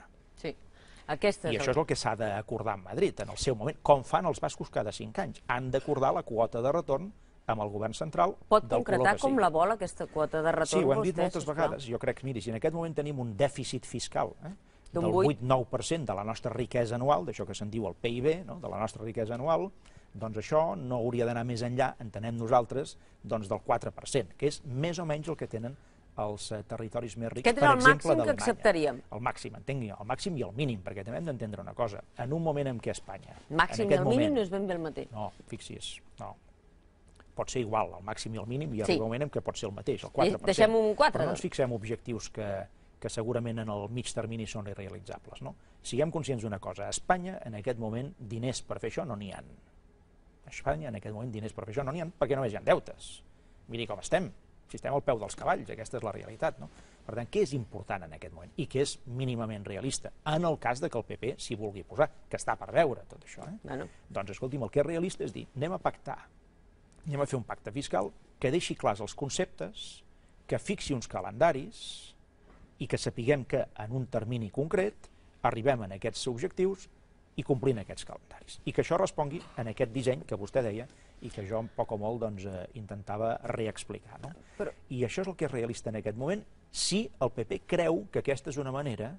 aquesta I això és el que s'ha d'acordar amb Madrid en el seu moment, com fan els bascos cada cinc anys. Han d'acordar la quota de retorn amb el govern central Pot del concretar com la vol aquesta quota de retorn? Sí, ho hem dit moltes vegades. Jo crec miri, si en aquest moment tenim un dèficit fiscal eh, del 8-9% de la nostra riquesa anual, d'això que se'n diu el PIB, no, de la nostra riquesa anual, doncs això no hauria d'anar més enllà, entenem nosaltres, doncs del 4%, que és més o menys el que tenen als eh, territoris més rics, per exemple, d'Alemanya. Aquest era el màxim que acceptaríem. El màxim, entengui, el màxim i el mínim, perquè també hem d'entendre una cosa. En un moment en què Espanya... Màxim i el mínim no és ben bé el mateix. No, fixi's, no. Pot ser igual, el màxim i el mínim, i arriba un moment en què pot ser el mateix, el 4%. Deixem un 4. Però no ens fixem objectius que, que segurament en el mig termini són irrealitzables. No? Siguem conscients d'una cosa, a Espanya en aquest moment diners per fer això no n'hi han. A Espanya en aquest moment diners per fer això no n'hi ha perquè només hi ha deutes. Miri com estem si estem al peu dels cavalls, aquesta és la realitat. No? Per tant, què és important en aquest moment i què és mínimament realista, en el cas de que el PP s'hi vulgui posar, que està per veure tot això. Eh? Bueno. Doncs, escolti'm, el que és realista és dir, anem a pactar, anem a fer un pacte fiscal que deixi clars els conceptes, que fixi uns calendaris i que sapiguem que en un termini concret arribem en aquests objectius i complint aquests calendaris. I que això respongui en aquest disseny que vostè deia i que jo poc o molt doncs, eh, intentava reexplicar. No? Però... I això és el que és realista en aquest moment si el PP creu que aquesta és una manera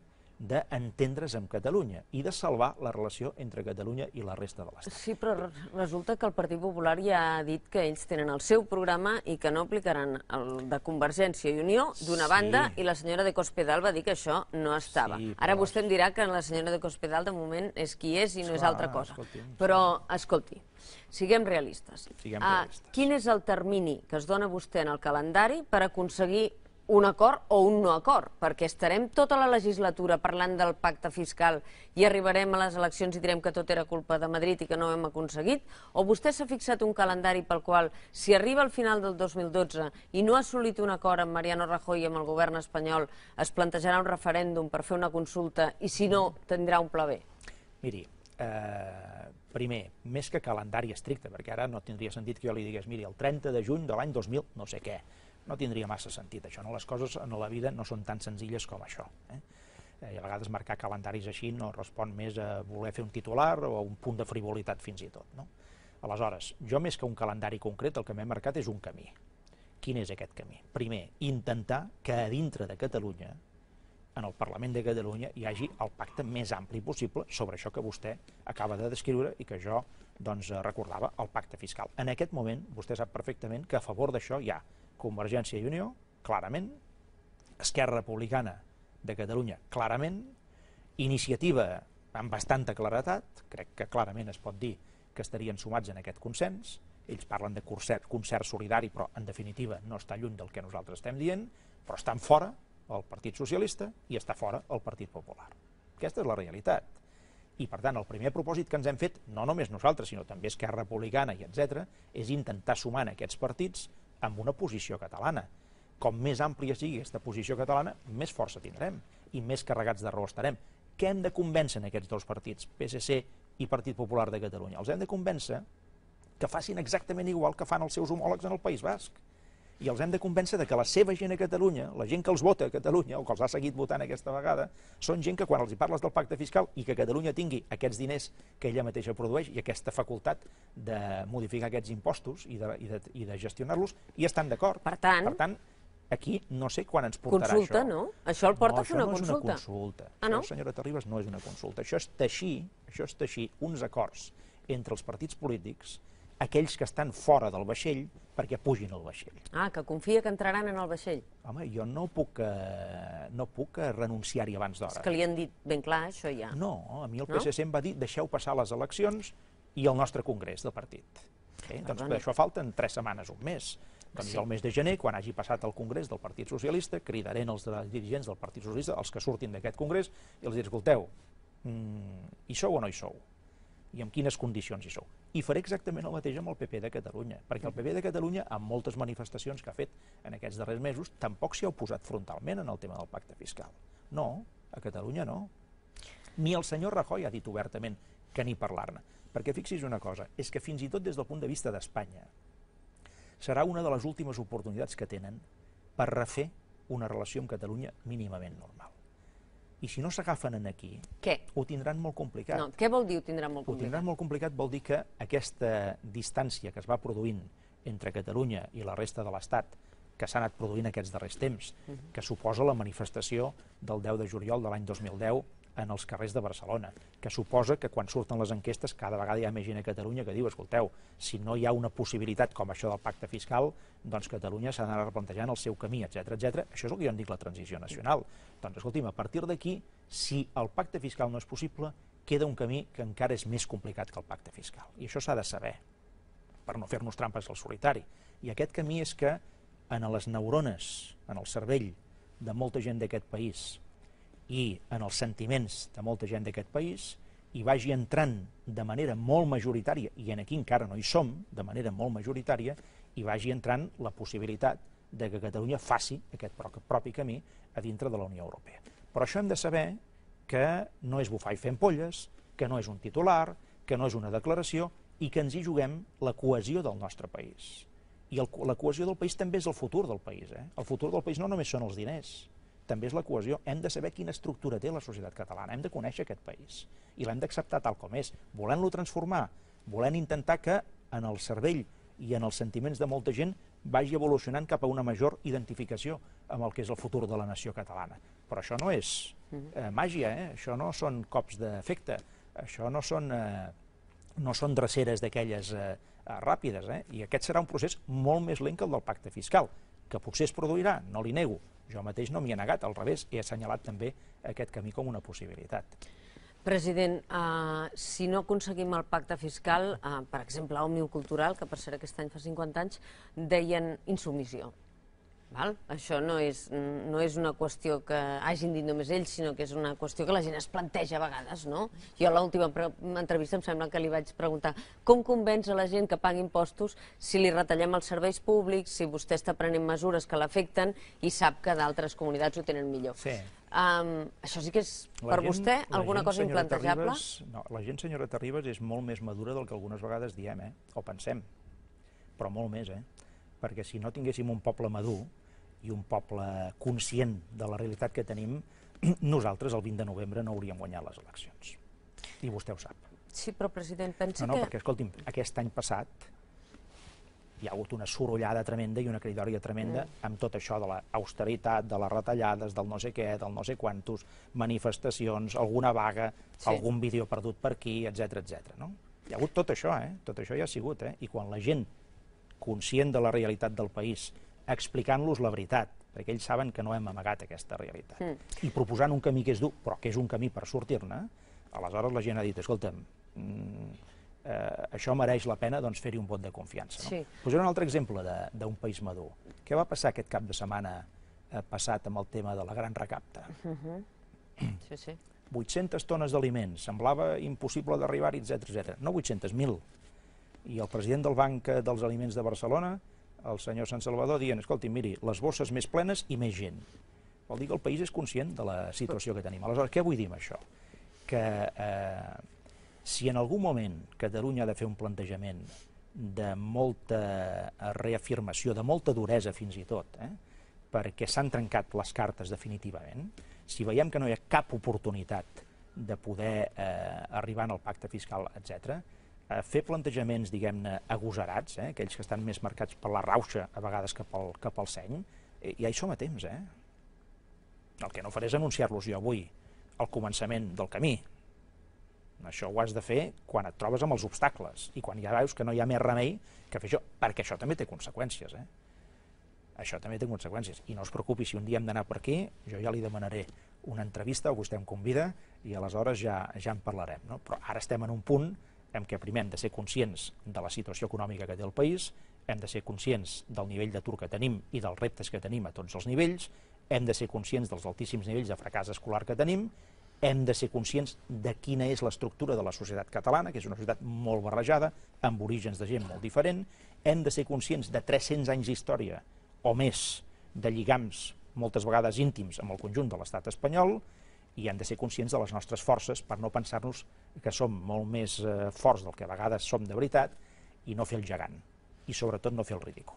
d'entendre's amb Catalunya i de salvar la relació entre Catalunya i la resta de l'Estat. Sí, però resulta que el Partit Popular ja ha dit que ells tenen el seu programa i que no aplicaran el de Convergència i Unió, d'una sí. banda, i la senyora de Cospedal va dir que això no estava. Sí, Ara vostè em dirà que la senyora de Cospedal de moment és qui és i no és altra cosa. però, escolti, siguem realistes. Siguem ah, realistes. quin és el termini que es dona vostè en el calendari per aconseguir un acord o un no acord, perquè estarem tota la legislatura parlant del pacte fiscal i arribarem a les eleccions i direm que tot era culpa de Madrid i que no ho hem aconseguit, o vostè s'ha fixat un calendari pel qual, si arriba al final del 2012 i no ha assolit un acord amb Mariano Rajoy i amb el govern espanyol, es plantejarà un referèndum per fer una consulta i, si no, tindrà un pla B? Miri, eh, primer, més que calendari estricte, perquè ara no tindria sentit que jo li digués, miri, el 30 de juny de l'any 2000, no sé què, no tindria massa sentit això, no? les coses en la vida no són tan senzilles com això. Eh? eh? I a vegades marcar calendaris així no respon més a voler fer un titular o a un punt de frivolitat fins i tot. No? Aleshores, jo més que un calendari concret el que m'he marcat és un camí. Quin és aquest camí? Primer, intentar que a dintre de Catalunya, en el Parlament de Catalunya, hi hagi el pacte més ampli possible sobre això que vostè acaba de descriure i que jo doncs, recordava, el pacte fiscal. En aquest moment, vostè sap perfectament que a favor d'això hi ha ja Convergència i Unió, clarament, Esquerra Republicana de Catalunya, clarament, Iniciativa amb bastanta claretat, crec que clarament es pot dir que estarien sumats en aquest consens, ells parlen de concert, concert solidari, però en definitiva no està lluny del que nosaltres estem dient, però estan fora el Partit Socialista i està fora el Partit Popular. Aquesta és la realitat. I per tant, el primer propòsit que ens hem fet, no només nosaltres, sinó també Esquerra Republicana i etc., és intentar sumar en aquests partits amb una posició catalana. Com més àmplia sigui aquesta posició catalana, més força tindrem i més carregats de raó estarem. Què hem de convèncer en aquests dos partits, PSC i Partit Popular de Catalunya? Els hem de convèncer que facin exactament igual que fan els seus homòlegs en el País Basc i els hem de convèncer de que la seva gent a Catalunya, la gent que els vota a Catalunya, o que els ha seguit votant aquesta vegada, són gent que quan els hi parles del pacte fiscal i que Catalunya tingui aquests diners que ella mateixa produeix i aquesta facultat de modificar aquests impostos i de, i de, i de gestionar-los, hi estan d'acord. Per tant... Per tant, aquí no sé quan ens portarà consulta, això. Consulta, no? Això el porta no, a fer una consulta. No, això no és una consulta. Ah, no? Això, senyora Terribas, no és una consulta. Això és teixir, això és teixir uns acords entre els partits polítics aquells que estan fora del vaixell perquè pugin al vaixell. Ah, que confia que entraran en el vaixell. Home, jo no puc, eh, no puc eh, renunciar-hi abans d'hora. És que li han dit ben clar això ja. No, a mi el PSC em va dir deixeu passar les eleccions i el nostre congrés del partit. Eh? Ah, doncs per això falten tres setmanes, un mes. Doncs sí. jo el mes de gener, quan hagi passat el Congrés del Partit Socialista, cridaré els, de, els dirigents del Partit Socialista, els que surtin d'aquest Congrés, i els diré, escolteu, mm, hi sou o no hi sou? i amb quines condicions hi sou. I faré exactament el mateix amb el PP de Catalunya, perquè el PP de Catalunya, amb moltes manifestacions que ha fet en aquests darrers mesos, tampoc s'hi ha oposat frontalment en el tema del pacte fiscal. No, a Catalunya no. Ni el senyor Rajoy ha dit obertament que ni parlar-ne. Perquè fixi's una cosa, és que fins i tot des del punt de vista d'Espanya serà una de les últimes oportunitats que tenen per refer una relació amb Catalunya mínimament normal. I si no s'agafen en aquí, què? ho tindran molt complicat. No, què vol dir ho tindran molt complicat? Ho tindran molt complicat vol dir que aquesta distància que es va produint entre Catalunya i la resta de l'Estat, que s'ha anat produint aquests darrers temps, uh mhm. -huh. que suposa la manifestació del 10 de juliol de l'any 2010 en els carrers de Barcelona, que suposa que quan surten les enquestes cada vegada hi ha més gent a Catalunya que diu, escolteu, si no hi ha una possibilitat com això del pacte fiscal, doncs Catalunya s'ha d'anar replantejant el seu camí, etc etc. Això és el que jo en dic la transició nacional. Doncs escolti'm, a partir d'aquí, si el pacte fiscal no és possible, queda un camí que encara és més complicat que el pacte fiscal. I això s'ha de saber, per no fer-nos trampes al solitari. I aquest camí és que en les neurones, en el cervell de molta gent d'aquest país, i en els sentiments de molta gent d'aquest país i vagi entrant de manera molt majoritària, i en aquí encara no hi som, de manera molt majoritària, i vagi entrant la possibilitat de que Catalunya faci aquest propi camí a dintre de la Unió Europea. Però això hem de saber que no és bufar i fer ampolles, que no és un titular, que no és una declaració, i que ens hi juguem la cohesió del nostre país. I el, la cohesió del país també és el futur del país. Eh? El futur del país no només són els diners, també és la cohesió. Hem de saber quina estructura té la societat catalana, hem de conèixer aquest país i l'hem d'acceptar tal com és, volent-lo transformar, volent intentar que en el cervell i en els sentiments de molta gent vagi evolucionant cap a una major identificació amb el que és el futur de la nació catalana. Però això no és mm-hmm. eh, màgia, eh? això no són cops d'efecte, això no són, eh, no són dreceres d'aquelles eh, ràpides, eh? i aquest serà un procés molt més lent que el del pacte fiscal, que potser es produirà, no li nego, jo mateix no m'hi he negat, al revés, he assenyalat també aquest camí com una possibilitat. President, eh, si no aconseguim el pacte fiscal, eh, per exemple, Òmnium Cultural, que per ser aquest any fa 50 anys, deien insubmissió. Val? Això no és, no és una qüestió que hagin dit només ells, sinó que és una qüestió que la gent es planteja a vegades, no? Jo a l'última entrevista em sembla que li vaig preguntar com convenç a la gent que pagui impostos si li retallem els serveis públics, si vostè està prenent mesures que l'afecten i sap que d'altres comunitats ho tenen millor. Sí. Um, això sí que és, la per gent, vostè, alguna gent, cosa implantejable? Terribas, no, la gent, senyora Terribas, és molt més madura del que algunes vegades diem, eh? o pensem, però molt més, eh? perquè si no tinguéssim un poble madur, i un poble conscient de la realitat que tenim, nosaltres el 20 de novembre no hauríem guanyat les eleccions. I vostè ho sap. Sí, però president, pensa que... No, no, que... perquè, escolti'm, aquest any passat hi ha hagut una sorollada tremenda i una cridòria tremenda mm. amb tot això de l'austeritat, de les retallades, del no sé què, del no sé quantos, manifestacions, alguna vaga, sí. algun vídeo perdut per aquí, etc etc. no? Hi ha hagut tot això, eh? Tot això ja ha sigut, eh? I quan la gent, conscient de la realitat del país, explicant-los la veritat, perquè ells saben que no hem amagat aquesta realitat. Mm. I proposant un camí que és dur, però que és un camí per sortir-ne, aleshores la gent ha dit, escolta'm, mm, eh, això mereix la pena doncs, fer-hi un vot de confiança. No? Sí. Posaré un altre exemple d'un país madur. Què va passar aquest cap de setmana eh, passat amb el tema de la gran recapta? Mm -hmm. sí, sí. 800 tones d'aliments, semblava impossible d'arribar-hi, etc etc. No 800, 1.000. I el president del Banc dels Aliments de Barcelona el senyor Sant Salvador dient, escolti, miri, les bosses més plenes i més gent. Vol dir que el país és conscient de la situació que tenim. Aleshores, què vull dir amb això? Que eh, si en algun moment Catalunya ha de fer un plantejament de molta reafirmació, de molta duresa fins i tot, eh, perquè s'han trencat les cartes definitivament, si veiem que no hi ha cap oportunitat de poder eh, arribar en el pacte fiscal, etc eh, fer plantejaments, diguem-ne, agosarats, eh, aquells que estan més marcats per la rauxa a vegades que pel, que pel seny, i ja hi som a temps, eh? El que no faré és anunciar-los jo avui, al començament del camí. Això ho has de fer quan et trobes amb els obstacles i quan ja veus que no hi ha més remei que fer això, perquè això també té conseqüències, eh? Això també té conseqüències. I no us preocupi, si un dia hem d'anar per aquí, jo ja li demanaré una entrevista o vostè em convida i aleshores ja, ja en parlarem. No? Però ara estem en un punt en què primer hem de ser conscients de la situació econòmica que té el país, hem de ser conscients del nivell d'atur que tenim i dels reptes que tenim a tots els nivells, hem de ser conscients dels altíssims nivells de fracàs escolar que tenim, hem de ser conscients de quina és l'estructura de la societat catalana, que és una societat molt barrejada, amb orígens de gent molt diferent, hem de ser conscients de 300 anys d'història o més de lligams moltes vegades íntims amb el conjunt de l'estat espanyol, i hem de ser conscients de les nostres forces per no pensar-nos que som molt més eh, forts del que a vegades som de veritat i no fer el gegant, i sobretot no fer el ridícul.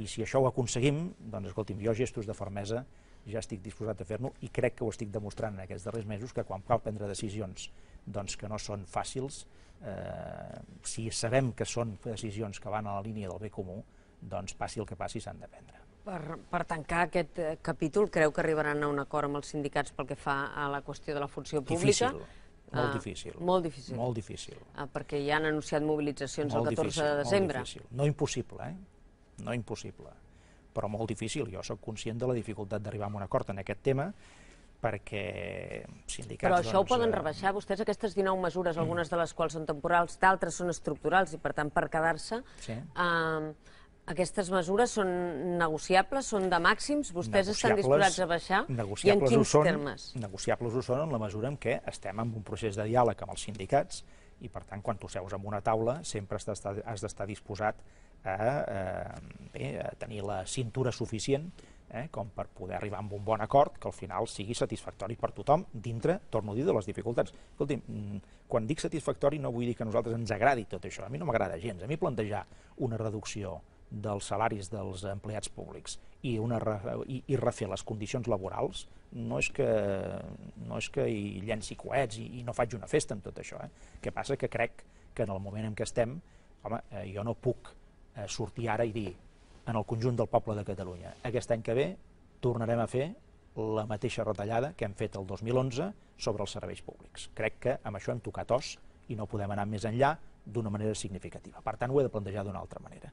I si això ho aconseguim, doncs escolti'm, jo gestos de fermesa ja estic disposat a fer-lo i crec que ho estic demostrant en aquests darrers mesos que quan cal prendre decisions doncs, que no són fàcils, eh, si sabem que són decisions que van a la línia del bé comú, doncs passi el que passi s'han de prendre. Per, per tancar aquest eh, capítol, creu que arribaran a un acord amb els sindicats pel que fa a la qüestió de la funció pública? Difícil. Ah, molt difícil. molt difícil. Molt difícil. Ah, perquè ja han anunciat mobilitzacions el 14 de desembre. Molt difícil. No impossible, eh? No impossible. Però molt difícil. Jo sóc conscient de la dificultat d'arribar a un acord en aquest tema, perquè sindicats... Però això ho doncs, poden eh, rebaixar vostès, aquestes 19 mesures, algunes de les quals són temporals, d'altres són estructurals, i per tant per quedar-se... Sí. Ehm, aquestes mesures són negociables, són de màxims? Vostès estan disposats a baixar? I en quins són, termes? Negociables ho són en la mesura en què estem en un procés de diàleg amb els sindicats i, per tant, quan tu seus en una taula sempre has d'estar disposat a, eh, bé, a tenir la cintura suficient eh, com per poder arribar amb un bon acord que al final sigui satisfactori per tothom dintre, torno a dir, de les dificultats. Escolti'm, mm, quan dic satisfactori no vull dir que a nosaltres ens agradi tot això, a mi no m'agrada gens. A mi plantejar una reducció dels salaris dels empleats públics i, una, i, i refer les condicions laborals, no és que, no és que hi llenci coets i, i no faig una festa amb tot això. Eh? que passa que crec que en el moment en què estem, home, eh, jo no puc eh, sortir ara i dir en el conjunt del poble de Catalunya, aquest any que ve tornarem a fer la mateixa retallada que hem fet el 2011 sobre els serveis públics. Crec que amb això hem tocat os i no podem anar més enllà d'una manera significativa. Per tant, ho he de plantejar d'una altra manera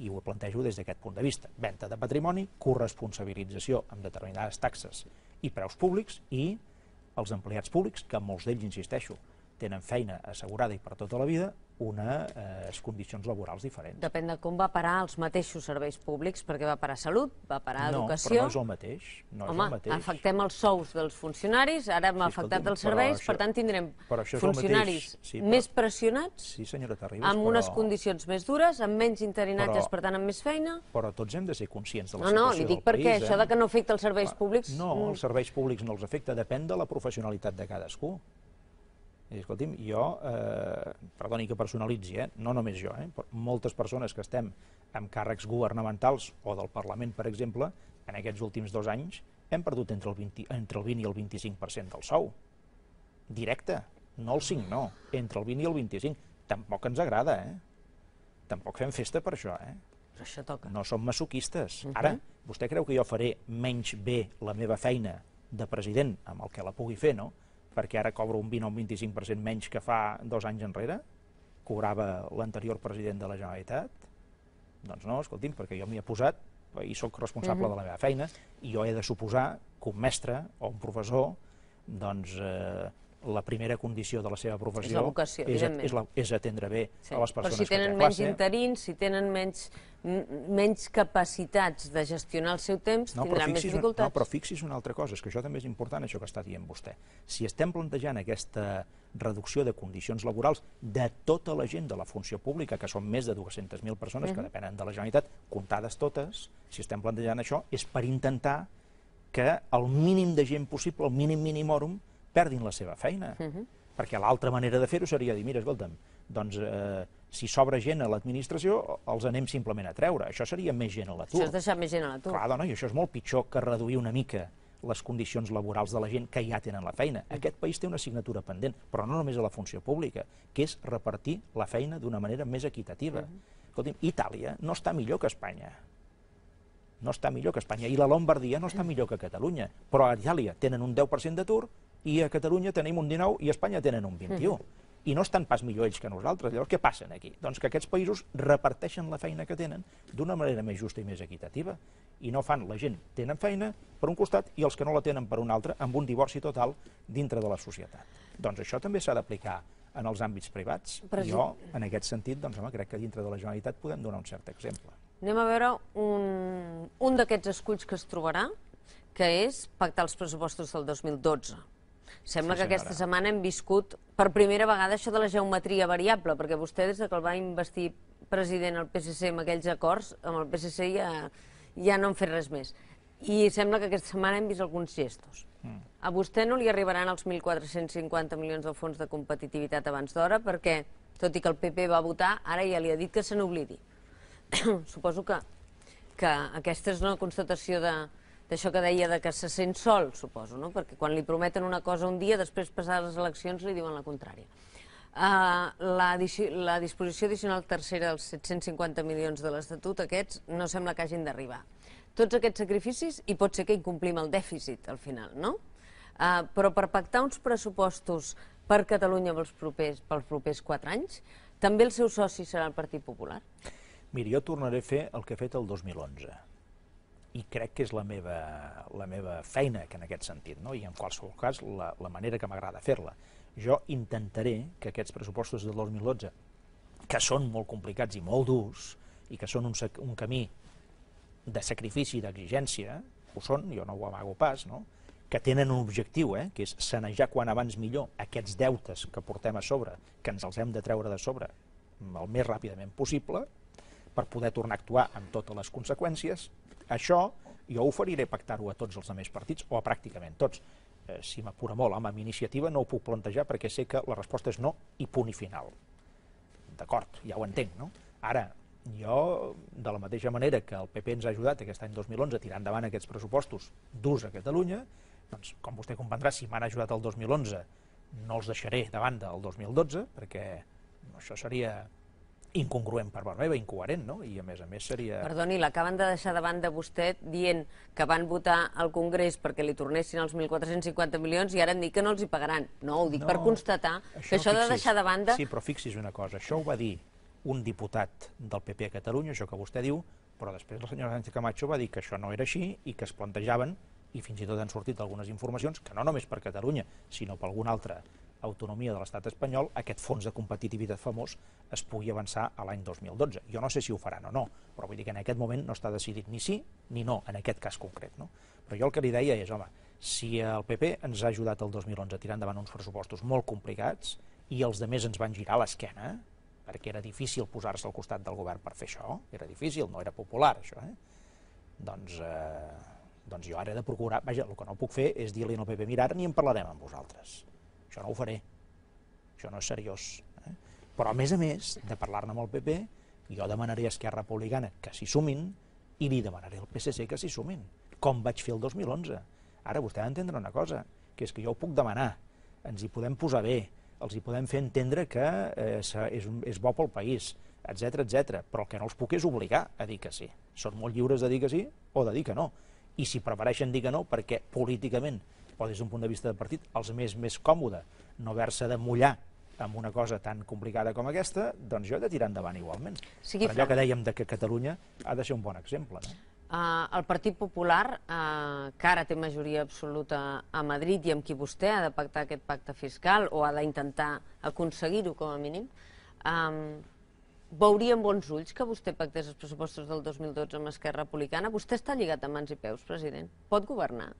i ho plantejo des d'aquest punt de vista. Venta de patrimoni, corresponsabilització amb determinades taxes i preus públics i els empleats públics, que molts d'ells, insisteixo, tenen feina assegurada i per tota la vida, unes eh, condicions laborals diferents. Depèn de com va parar els mateixos serveis públics, perquè va parar salut, va parar educació... No, però no és el mateix. No Home, és el mateix. afectem els sous dels funcionaris, ara hem afectat els serveis, per tant tindrem funcionaris més pressionats, sí, senyora amb unes condicions més dures, amb menys interinatges, per tant amb més feina... Però tots hem de ser conscients de la situació del país. No, no, li dic perquè això de eh? que no afecta els serveis ah, públics... No, els mm. serveis públics no els afecta, depèn de la professionalitat de cadascú. I escolti'm, jo, eh, perdoni que personalitzi, eh, no només jo, eh, però moltes persones que estem amb càrrecs governamentals o del Parlament, per exemple, en aquests últims dos anys hem perdut entre el 20, entre el 20 i el 25% del sou. Directe, no el 5, no, entre el 20 i el 25. Tampoc ens agrada, eh? Tampoc fem festa per això, eh? Però això toca. No som masoquistes. Uh -huh. Ara, vostè creu que jo faré menys bé la meva feina de president amb el que la pugui fer, no? perquè ara cobra un 20 o un 25% menys que fa dos anys enrere, cobrava l'anterior president de la Generalitat, doncs no, escolti'm, perquè jo m'hi he posat i sóc responsable de la meva feina, i jo he de suposar que un mestre o un professor doncs, eh, la primera condició de la seva professió és, la vocació, és, és, la, és atendre bé sí. a les persones Però si tenen menys interins, si tenen menys, menys capacitats de gestionar el seu temps, no, tindran més dificultats. Un, no, però fixi's una altra cosa, és que això també és important, això que està dient vostè. Si estem plantejant aquesta reducció de condicions laborals de tota la gent de la funció pública, que són més de 200.000 persones que depenen de la Generalitat, comptades totes, si estem plantejant això, és per intentar que el mínim de gent possible, el mínim minimorum, perdin la seva feina. Uh mhm. -huh. Perquè l'altra manera de fer-ho seria dir, mira, escolta'm, doncs eh, si sobra gent a l'administració, els anem simplement a treure. Això seria més gent a l'atur. Això és deixar més gent a l'atur. Clar, dona, i això és molt pitjor que reduir una mica les condicions laborals de la gent que ja tenen la feina. Mm. Aquest país té una assignatura pendent, però no només a la funció pública, que és repartir la feina d'una manera més equitativa. Mm. -huh. Itàlia no està millor que Espanya no està millor que Espanya, i la Lombardia no està mm. millor que Catalunya, però a Itàlia tenen un 10% d'atur, i a Catalunya tenim un 19 i a Espanya tenen un 21. Mm i no estan pas millor ells que nosaltres. Llavors, què passa aquí? Doncs que aquests països reparteixen la feina que tenen d'una manera més justa i més equitativa i no fan, la gent tenen feina per un costat i els que no la tenen per un altre amb un divorci total dintre de la societat. Doncs això també s'ha d'aplicar en els àmbits privats. Però jo, en aquest sentit, doncs, home, crec que dintre de la Generalitat podem donar un cert exemple. Anem a veure un, un d'aquests esculls que es trobarà, que és pactar els pressupostos del 2012. Sembla sí, que aquesta setmana hem viscut per primera vegada això de la geometria variable, perquè vostè des que el va investir president al PSC amb aquells acords, amb el PSC ja, ja no han fet res més. I sembla que aquesta setmana hem vist alguns gestos. Mm. A vostè no li arribaran els 1.450 milions del fons de competitivitat abans d'hora, perquè, tot i que el PP va votar, ara ja li ha dit que se n'oblidi. Suposo que, que aquesta és una constatació de, d'això que deia de que se sent sol, suposo, no? perquè quan li prometen una cosa un dia, després passades les eleccions li diuen la contrària. Uh, la, la disposició addicional tercera dels 750 milions de l'Estatut, aquests no sembla que hagin d'arribar. Tots aquests sacrificis, i pot ser que incomplim el dèficit al final, no? Uh, però per pactar uns pressupostos per Catalunya pels propers, pels propers quatre anys, també el seu soci serà el Partit Popular? Mira, jo tornaré a fer el que he fet el 2011 i crec que és la meva, la meva feina que en aquest sentit, no? i en qualsevol cas la, la manera que m'agrada fer-la. Jo intentaré que aquests pressupostos de 2012, que són molt complicats i molt durs, i que són un, un camí de sacrifici i d'exigència, ho són, jo no ho amago pas, no? que tenen un objectiu, eh? que és sanejar quan abans millor aquests deutes que portem a sobre, que ens els hem de treure de sobre el més ràpidament possible, per poder tornar a actuar amb totes les conseqüències, això jo oferiré pactar-ho a tots els altres partits, o a pràcticament tots. Eh, si m'apura molt, amb iniciativa no ho puc plantejar perquè sé que la resposta és no i punt i final. D'acord, ja ho entenc, no? Ara, jo, de la mateixa manera que el PP ens ha ajudat aquest any 2011 a tirar endavant aquests pressupostos durs a Catalunya, doncs, com vostè comprendrà, si m'han ajudat el 2011, no els deixaré de banda el 2012, perquè això seria incongruent per part meva, incoherent, no? I a més a més seria... Perdoni, l'acaben de deixar de banda vostè dient que van votar al Congrés perquè li tornessin els 1.450 milions i ara han dit que no els hi pagaran. No, ho dic no, per constatar això, que això de deixar de banda... Sí, però fixi's una cosa, això ho va dir un diputat del PP a Catalunya, això que vostè diu, però després la senyora Sánchez Camacho va dir que això no era així i que es plantejaven, i fins i tot han sortit algunes informacions, que no només per Catalunya, sinó per algun altre autonomia de l'estat espanyol, aquest fons de competitivitat famós es pugui avançar a l'any 2012. Jo no sé si ho faran o no, però vull dir que en aquest moment no està decidit ni sí ni no en aquest cas concret. No? Però jo el que li deia és, home, si el PP ens ha ajudat el 2011 a tirar endavant uns pressupostos molt complicats i els de més ens van girar l'esquena, perquè era difícil posar-se al costat del govern per fer això, era difícil, no era popular això, eh? doncs, eh, doncs jo ara he de procurar, vaja, el que no puc fer és dir-li al PP, mirar, ni en parlarem amb vosaltres això no ho faré, això no és seriós. Eh? Però a més a més de parlar-ne amb el PP, jo demanaré a Esquerra Republicana que s'hi sumin i li demanaré al PSC que s'hi sumin, com vaig fer el 2011. Ara vostè ha d'entendre una cosa, que és que jo ho puc demanar, ens hi podem posar bé, els hi podem fer entendre que eh, és, un, és bo pel país, etc etc. però el que no els puc és obligar a dir que sí. Són molt lliures de dir que sí o de dir que no. I si prefereixen dir que no perquè políticament o des d'un punt de vista de partit, els més més còmode no haver-se de mullar amb una cosa tan complicada com aquesta, doncs jo he de tirar endavant igualment. Sí, per allò que dèiem de que Catalunya ha de ser un bon exemple. No? Uh, el Partit Popular, uh, que ara té majoria absoluta a Madrid i amb qui vostè ha de pactar aquest pacte fiscal o ha d'intentar aconseguir-ho com a mínim, um, veuria amb bons ulls que vostè pactés els pressupostos del 2012 amb Esquerra Republicana? Vostè està lligat a mans i peus, president. Pot governar?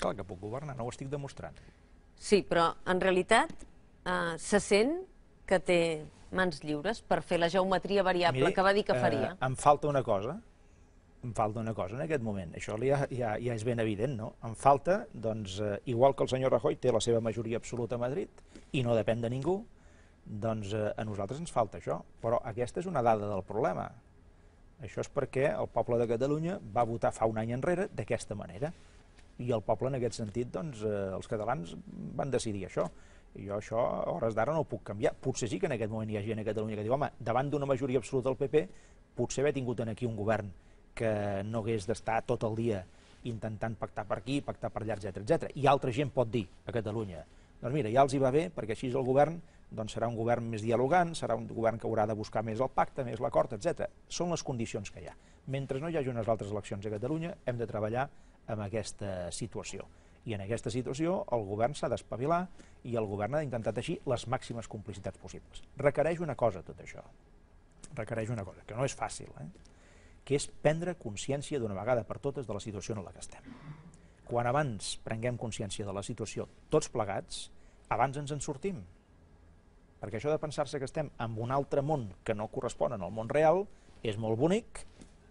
Clar que puc governar, no ho estic demostrant. Sí, però en realitat eh, se sent que té mans lliures per fer la geometria variable Miri, que va dir que eh, faria. Eh, em falta una cosa, em falta una cosa en aquest moment, això ja, ja, ja és ben evident, no? Em falta, doncs, eh, igual que el senyor Rajoy té la seva majoria absoluta a Madrid i no depèn de ningú, doncs eh, a nosaltres ens falta això, però aquesta és una dada del problema. Això és perquè el poble de Catalunya va votar fa un any enrere d'aquesta manera i el poble en aquest sentit, doncs, eh, els catalans van decidir això. I jo això a hores d'ara no ho puc canviar. Potser sí que en aquest moment hi ha gent a Catalunya que diu home, davant d'una majoria absoluta del PP, potser haver tingut en aquí un govern que no hagués d'estar tot el dia intentant pactar per aquí, pactar per allà, etc etc. I altra gent pot dir a Catalunya, doncs mira, ja els hi va bé, perquè així el govern doncs serà un govern més dialogant, serà un govern que haurà de buscar més el pacte, més l'acord, etc. Són les condicions que hi ha. Mentre no hi hagi unes altres eleccions a Catalunya, hem de treballar amb aquesta situació. I en aquesta situació el govern s'ha d'espavilar i el govern ha d'intentar teixir les màximes complicitats possibles. Requereix una cosa tot això, requereix una cosa, que no és fàcil, eh? que és prendre consciència d'una vegada per totes de la situació en la que estem. Quan abans prenguem consciència de la situació tots plegats, abans ens en sortim. Perquè això de pensar-se que estem en un altre món que no correspon al món real és molt bonic,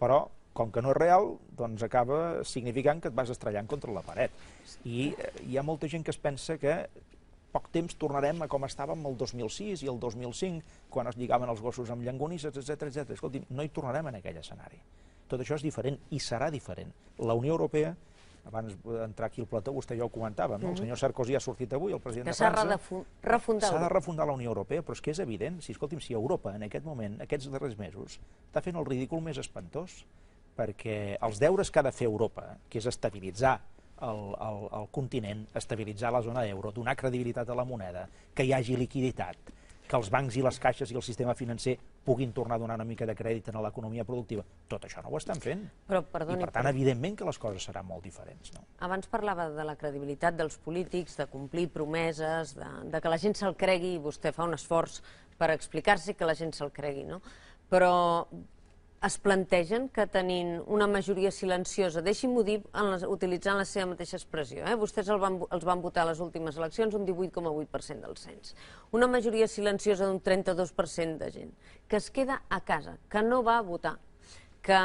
però com que no és real, doncs acaba significant que et vas estrellant contra la paret. I eh, hi ha molta gent que es pensa que poc temps tornarem a com estàvem el 2006 i el 2005, quan es lligaven els gossos amb llangonisses, etc etc. Escolti, no hi tornarem en aquell escenari. Tot això és diferent i serà diferent. La Unió Europea, abans d'entrar aquí al plató, vostè ja jo ho comentàvem, mm -hmm. el senyor Sarkozy ha sortit avui, el president que de França... S'ha de refundar la Unió Europea, però és que és evident, si escolti'm, si Europa en aquest moment, aquests darrers mesos, està fent el ridícul més espantós, perquè els deures que ha de fer Europa, que és estabilitzar el, el, el continent, estabilitzar la zona euro, donar credibilitat a la moneda, que hi hagi liquiditat, que els bancs i les caixes i el sistema financer puguin tornar a donar una mica de crèdit a l'economia productiva. Tot això no ho estan fent. Però, perdoni, I per tant, evidentment que les coses seran molt diferents. No? Abans parlava de la credibilitat dels polítics, de complir promeses, de, de que la gent se'l cregui, i vostè fa un esforç per explicar-se que la gent se'l cregui, no? Però es plantegen que tenint una majoria silenciosa, deixin-m'ho dir en les, utilitzant la seva mateixa expressió, eh? vostès el van, els van votar a les últimes eleccions un 18,8% del cens, una majoria silenciosa d'un 32% de gent, que es queda a casa, que no va a votar, que,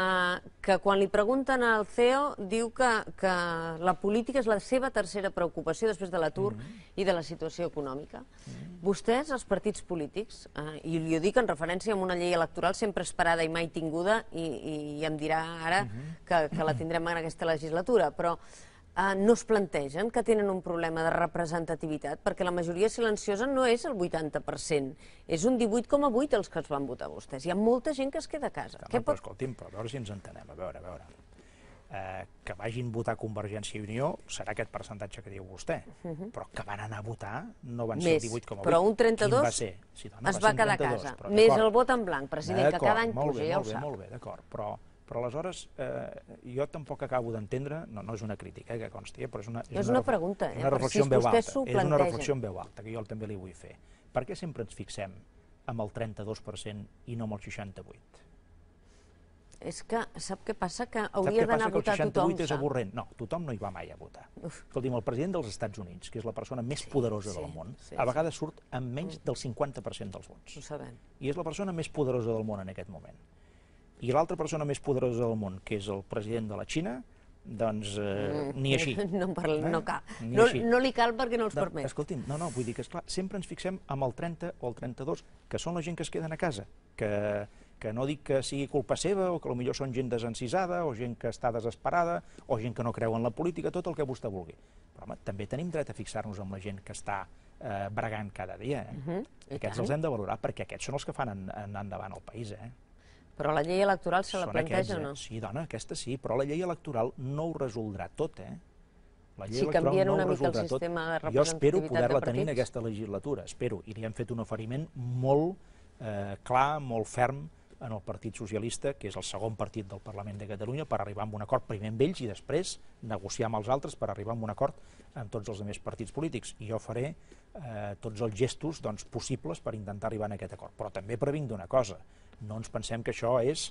que quan li pregunten al CEO diu que, que la política és la seva tercera preocupació després de l'atur mm -hmm. i de la situació econòmica. Mm -hmm. Vostès, els partits polítics, eh, i li ho dic en referència a una llei electoral sempre esperada i mai tinguda, i, i, i em dirà ara mm -hmm. que, que la tindrem en aquesta legislatura, però Eh, no es plantegen que tenen un problema de representativitat, perquè la majoria silenciosa no és el 80%, és un 18,8 els que els van votar vostès. Hi ha molta gent que es queda a casa. Però, però escolti'm, però a veure si ens entenem, a veure, a veure. Eh, que vagin votar Convergència i Unió serà aquest percentatge que diu vostè, uh mhm. -huh. però que van anar a votar no van Més, ser 18,8. Però un 32 va ser? Sí, dona, es va, va quedar a casa. Però, Més el vot en blanc, president, que cada any puja, ja ho sap. Molt bé, molt bé, d'acord, però però aleshores eh, jo tampoc acabo d'entendre, no, no és una crítica eh, que consti, eh, però és una, és no és una, una pregunta, eh, una reflexió si en veu alta, és una reflexió en veu alta, que jo també li vull fer. Per què sempre ens fixem amb el 32% i no amb el 68%? És que sap què passa? Que hauria d'anar a votar tothom. Sap què passa? Que el 68 és avorrent. No, tothom no hi va mai a votar. Uf. Escolti'm, el president dels Estats Units, que és la persona més sí, poderosa sí, del món, sí, a vegades surt amb menys mm. del 50% dels vots. Ho sabem. I és la persona més poderosa del món en aquest moment i l'altra persona més poderosa del món, que és el president de la Xina, doncs eh, mm. ni així. No, parla, eh? no cal. no, així. no li cal perquè no els permet. Escolti'm, no, no, vull dir que, esclar, sempre ens fixem amb el 30 o el 32, que són la gent que es queden a casa, que, que no dic que sigui culpa seva o que millor són gent desencisada o gent que està desesperada o gent que no creu en la política, tot el que vostè vulgui. Però home, també tenim dret a fixar-nos amb la gent que està eh, bregant cada dia. Eh? Uh mhm, -huh. Aquests els hem de valorar perquè aquests són els que fan anar endavant el país. Eh? Però la llei electoral se la planteja o eh? no? Sí, dona, aquesta sí, però la llei electoral no ho resoldrà tot, eh? La llei si canvien no una mica el sistema tot. de representativitat Jo espero poder-la tenir en aquesta legislatura, espero, i li hem fet un oferiment molt eh, clar, molt ferm, en el Partit Socialista, que és el segon partit del Parlament de Catalunya, per arribar a un acord primer amb ells i després negociar amb els altres per arribar a un acord amb tots els altres partits polítics. I jo faré eh, tots els gestos doncs, possibles per intentar arribar a aquest acord. Però també previnc d'una cosa, no ens pensem que això és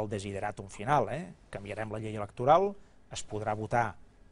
el desideràtum final. Eh? Canviarem la llei electoral, es podrà votar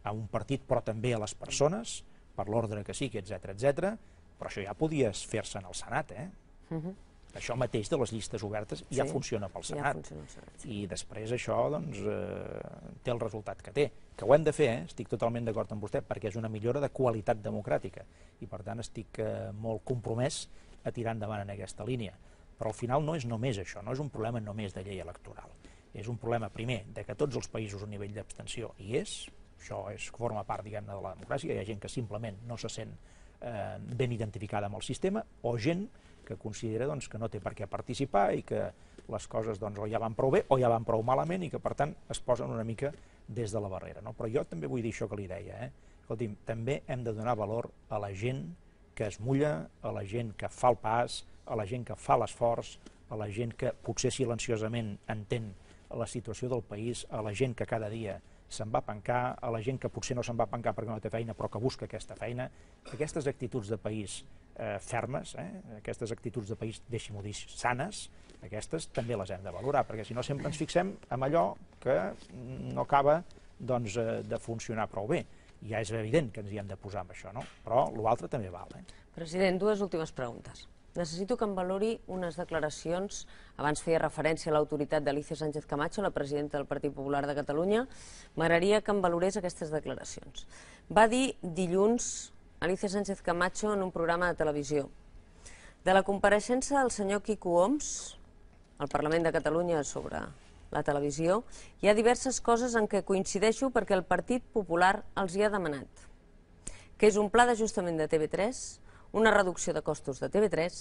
a un partit però també a les persones, per l'ordre que sigui, etc etc. però això ja podies fer-se en el Senat. Eh? Uh mhm. -huh. Això mateix de les llistes obertes ja sí, funciona pel Senat. Ja funciona Senat sí. I després això doncs, eh, té el resultat que té. Que ho hem de fer, eh? estic totalment d'acord amb vostè, perquè és una millora de qualitat democràtica i per tant estic eh, molt compromès a tirar endavant en aquesta línia. Però al final no és només això, no és un problema només de llei electoral. És un problema, primer, de que tots els països un nivell d'abstenció hi és, això és, forma part, diguem-ne, de la democràcia, hi ha gent que simplement no se sent eh, ben identificada amb el sistema, o gent que considera doncs, que no té per què participar i que les coses doncs, o ja van prou bé o ja van prou malament i que, per tant, es posen una mica des de la barrera. No? Però jo també vull dir això que li deia. Eh? Escolti, també hem de donar valor a la gent que es mulla, a la gent que fa el pas, a la gent que fa l'esforç, a la gent que potser silenciosament entén la situació del país, a la gent que cada dia se'n va pencar, a la gent que potser no se'n va pencar perquè no té feina però que busca aquesta feina, aquestes actituds de país eh, fermes, eh, aquestes actituds de país, deixi-m'ho dir, sanes, aquestes també les hem de valorar, perquè si no sempre ens fixem en allò que no acaba doncs, eh, de funcionar prou bé. Ja és evident que ens hi hem de posar amb això, no? però l'altre també val. Eh? President, dues últimes preguntes. Necessito que em valori unes declaracions. Abans feia referència a l'autoritat d'Alicia Sánchez Camacho, la presidenta del Partit Popular de Catalunya. M'agradaria que em valorés aquestes declaracions. Va dir dilluns Alicia Sánchez Camacho en un programa de televisió. De la compareixença del senyor Quico Oms al Parlament de Catalunya sobre la televisió, hi ha diverses coses en què coincideixo perquè el Partit Popular els hi ha demanat, que és un pla d'ajustament de TV3, una reducció de costos de TV3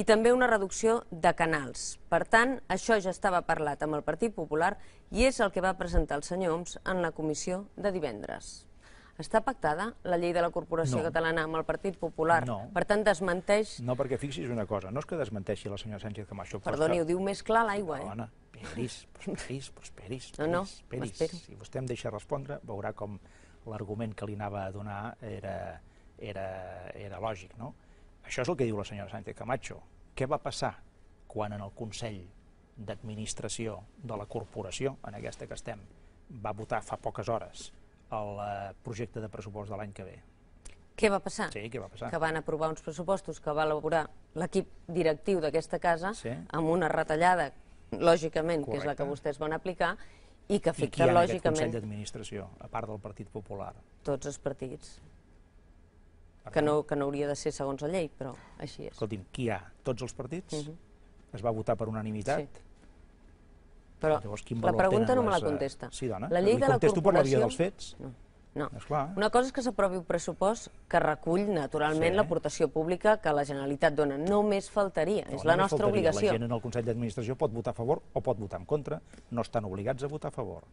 i també una reducció de canals. Per tant, això ja estava parlat amb el Partit Popular i és el que va presentar el senyor Oms en la comissió de divendres. Està pactada la llei de la Corporació no. Catalana amb el Partit Popular? No. Per tant, desmenteix... No, perquè fixi's una cosa, no és que desmenteixi la senyora Sánchez Camacho... Perdoni, ho diu més clar l'aigua, eh? Perdona, esperis, esperis, esperis, esperis, no, no, esperis. Si vostè em deixa respondre, veurà com l'argument que li anava a donar era era, era lògic. No? Això és el que diu la senyora Sánchez Camacho. Què va passar quan en el Consell d'Administració de la Corporació, en aquesta que estem, va votar fa poques hores el eh, projecte de pressupost de l'any que ve? Què va passar? Sí, què va passar? Que van aprovar uns pressupostos que va elaborar l'equip directiu d'aquesta casa sí. amb una retallada, lògicament, Correcte. que és la que vostès van aplicar, i que afecta lògicament... I qui lògicament... I Consell d'Administració, a part del Partit Popular? Tots els partits que no, que no hauria de ser segons la llei, però així és. Escolti'm, qui hi ha? Tots els partits? Uh mhm. -huh. Es va votar per unanimitat? Sí. Però Llavors, quin la pregunta no me la eh, contesta. Les... Sí, dona. La llei de la corporació... per la via dels fets. No. No. Esclar. Una cosa és que s'aprovi un pressupost que recull naturalment sí. l'aportació pública que la Generalitat dona. Només faltaria, no, és la nostra faltaria. obligació. La gent en el Consell d'Administració pot votar a favor o pot votar en contra. No estan obligats a votar a favor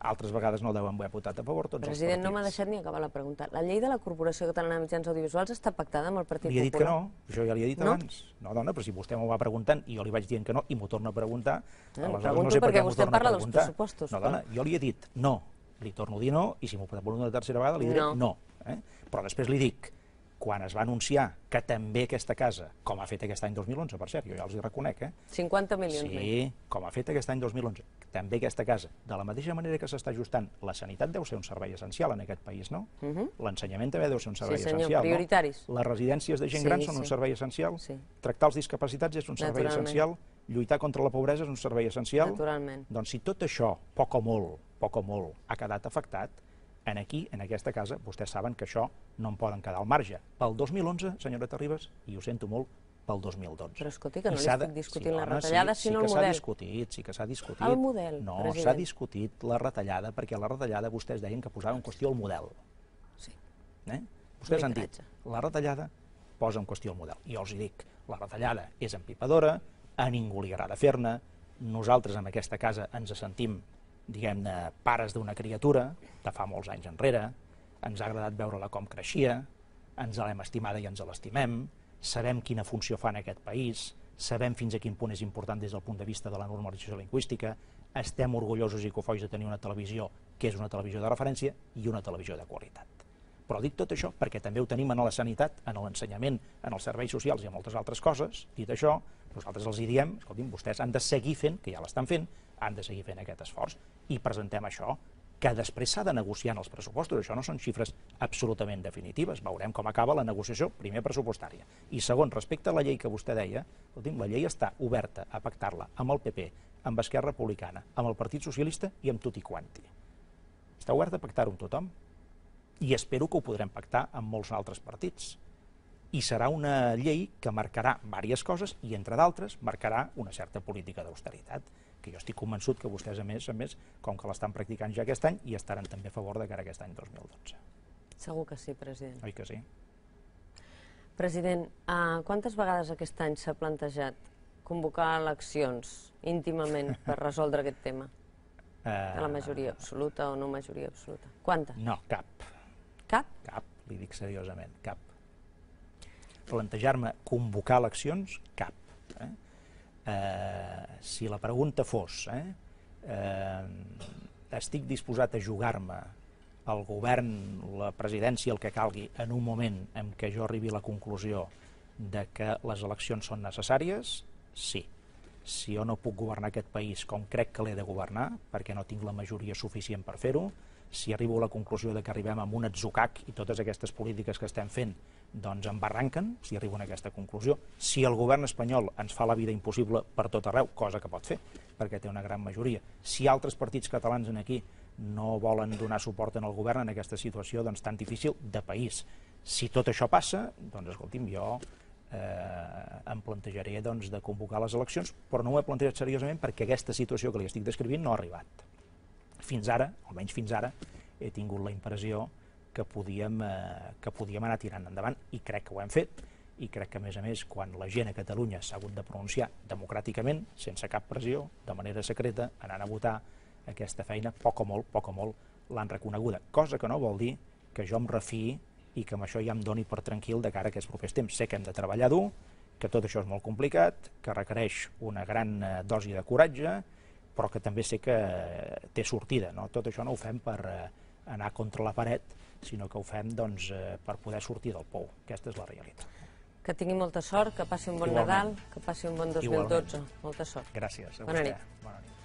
altres vegades no deuen haver votat a favor tots President, els partits. no m'ha deixat ni acabar la pregunta. La llei de la Corporació Catalana de Mitjans Audiovisuals està pactada amb el Partit Popular? Li he dit Popular? que no, jo ja li he dit no? abans. No, dona, però si vostè m'ho va preguntant i jo li vaig dient que no i m'ho torna a preguntar, ah, no, no sé per què vostè parla dels pressupostos. No, dona, jo li he dit no, li torno a dir no, i si m'ho preguntar una tercera vegada li diré no. no eh? Però després li dic, quan es va anunciar que també aquesta casa, com ha fet aquest any 2011, per cert, jo ja els hi reconec, eh? 50 milions. Sí, com ha fet aquest any 2011, també aquesta casa. De la mateixa manera que s'està ajustant, la sanitat deu ser un servei essencial en aquest país, no? Uh mhm. -huh. L'ensenyament també deu ser un servei sí, senyor, essencial, prioritaris. no? Les residències de gent sí, gran són sí. un servei essencial, sí. tractar els discapacitats és un servei essencial, lluitar contra la pobresa és un servei essencial. Naturalment. Doncs si tot això, poc o molt, poc o molt, ha quedat afectat, en aquí, en aquesta casa, vostès saben que això no en poden quedar al marge. Pel 2011, senyora Terribas, i ho sento molt, pel 2012. Però escolti, que no li estic discutint sí, la retallada, sí, sinó sí el model. Sí que s'ha discutit, sí que s'ha discutit. El model, no, president. No, s'ha discutit la retallada, perquè la retallada vostès deien que posava en qüestió el model. Sí. Eh? Vostès han dit, la retallada posa en qüestió el model. Jo els dic, la retallada és empipadora, a ningú li agrada fer-ne, nosaltres en aquesta casa ens sentim diguem-ne, pares d'una criatura, de fa molts anys enrere, ens ha agradat veure-la com creixia, ens l'hem estimada i ens l'estimem, sabem quina funció fa en aquest país, sabem fins a quin punt és important des del punt de vista de la normalització lingüística, estem orgullosos i cofois de tenir una televisió que és una televisió de referència i una televisió de qualitat. Però dic tot això perquè també ho tenim en la sanitat, en l'ensenyament, en els serveis socials i en moltes altres coses. Dit això, nosaltres els hi diem, escolti, vostès han de seguir fent, que ja l'estan fent, han de seguir fent aquest esforç i presentem això que després s'ha de negociar en els pressupostos. Això no són xifres absolutament definitives. Veurem com acaba la negociació, primer pressupostària. I segon, respecte a la llei que vostè deia, la llei està oberta a pactar-la amb el PP, amb Esquerra Republicana, amb el Partit Socialista i amb tot i Quanti. Està oberta a pactar-ho amb tothom i espero que ho podrem pactar amb molts altres partits. I serà una llei que marcarà diverses coses i, entre d'altres, marcarà una certa política d'austeritat que jo estic convençut que vostès, a més, a més com que l'estan practicant ja aquest any, i estaran també a favor de cara a aquest any 2012. Segur que sí, president. Oi que sí? President, uh, quantes vegades aquest any s'ha plantejat convocar eleccions íntimament per resoldre aquest tema? Uh, de la majoria absoluta o no majoria absoluta? Quantes? No, cap. Cap? Cap, li dic seriosament, cap plantejar-me convocar eleccions, cap eh, si la pregunta fos eh, eh, estic disposat a jugar-me el govern, la presidència, el que calgui, en un moment en què jo arribi a la conclusió de que les eleccions són necessàries, sí. Si jo no puc governar aquest país com crec que l'he de governar, perquè no tinc la majoria suficient per fer-ho, si arribo a la conclusió de que arribem amb un atzucac i totes aquestes polítiques que estem fent doncs embarranquen si arriben a aquesta conclusió. Si el govern espanyol ens fa la vida impossible per tot arreu, cosa que pot fer, perquè té una gran majoria, si altres partits catalans en aquí no volen donar suport al govern en aquesta situació doncs, tan difícil de país. Si tot això passa, doncs escolti'm, jo eh, em plantejaré doncs, de convocar les eleccions, però no ho he plantejat seriosament perquè aquesta situació que li estic descrivint no ha arribat. Fins ara, almenys fins ara, he tingut la impressió que podíem, eh, que podíem anar tirant endavant, i crec que ho hem fet, i crec que, a més a més, quan la gent a Catalunya s'ha hagut de pronunciar democràticament, sense cap pressió, de manera secreta, anant a votar aquesta feina, poc o molt, poc o molt, l'han reconeguda. Cosa que no vol dir que jo em refiï i que amb això ja em doni per tranquil de cara a aquests propers temps. Sé que hem de treballar dur, que tot això és molt complicat, que requereix una gran eh, dosi de coratge, però que també sé que té sortida. No? Tot això no ho fem per eh, anar contra la paret, sinó que ho fem doncs, eh, per poder sortir del pou. Aquesta és la realitat. Que tingui molta sort, que passi un bon Igualment. Nadal, que passi un bon 2012. Igualment. Molta sort. Gràcies. A Bona vostè. nit. Bona nit.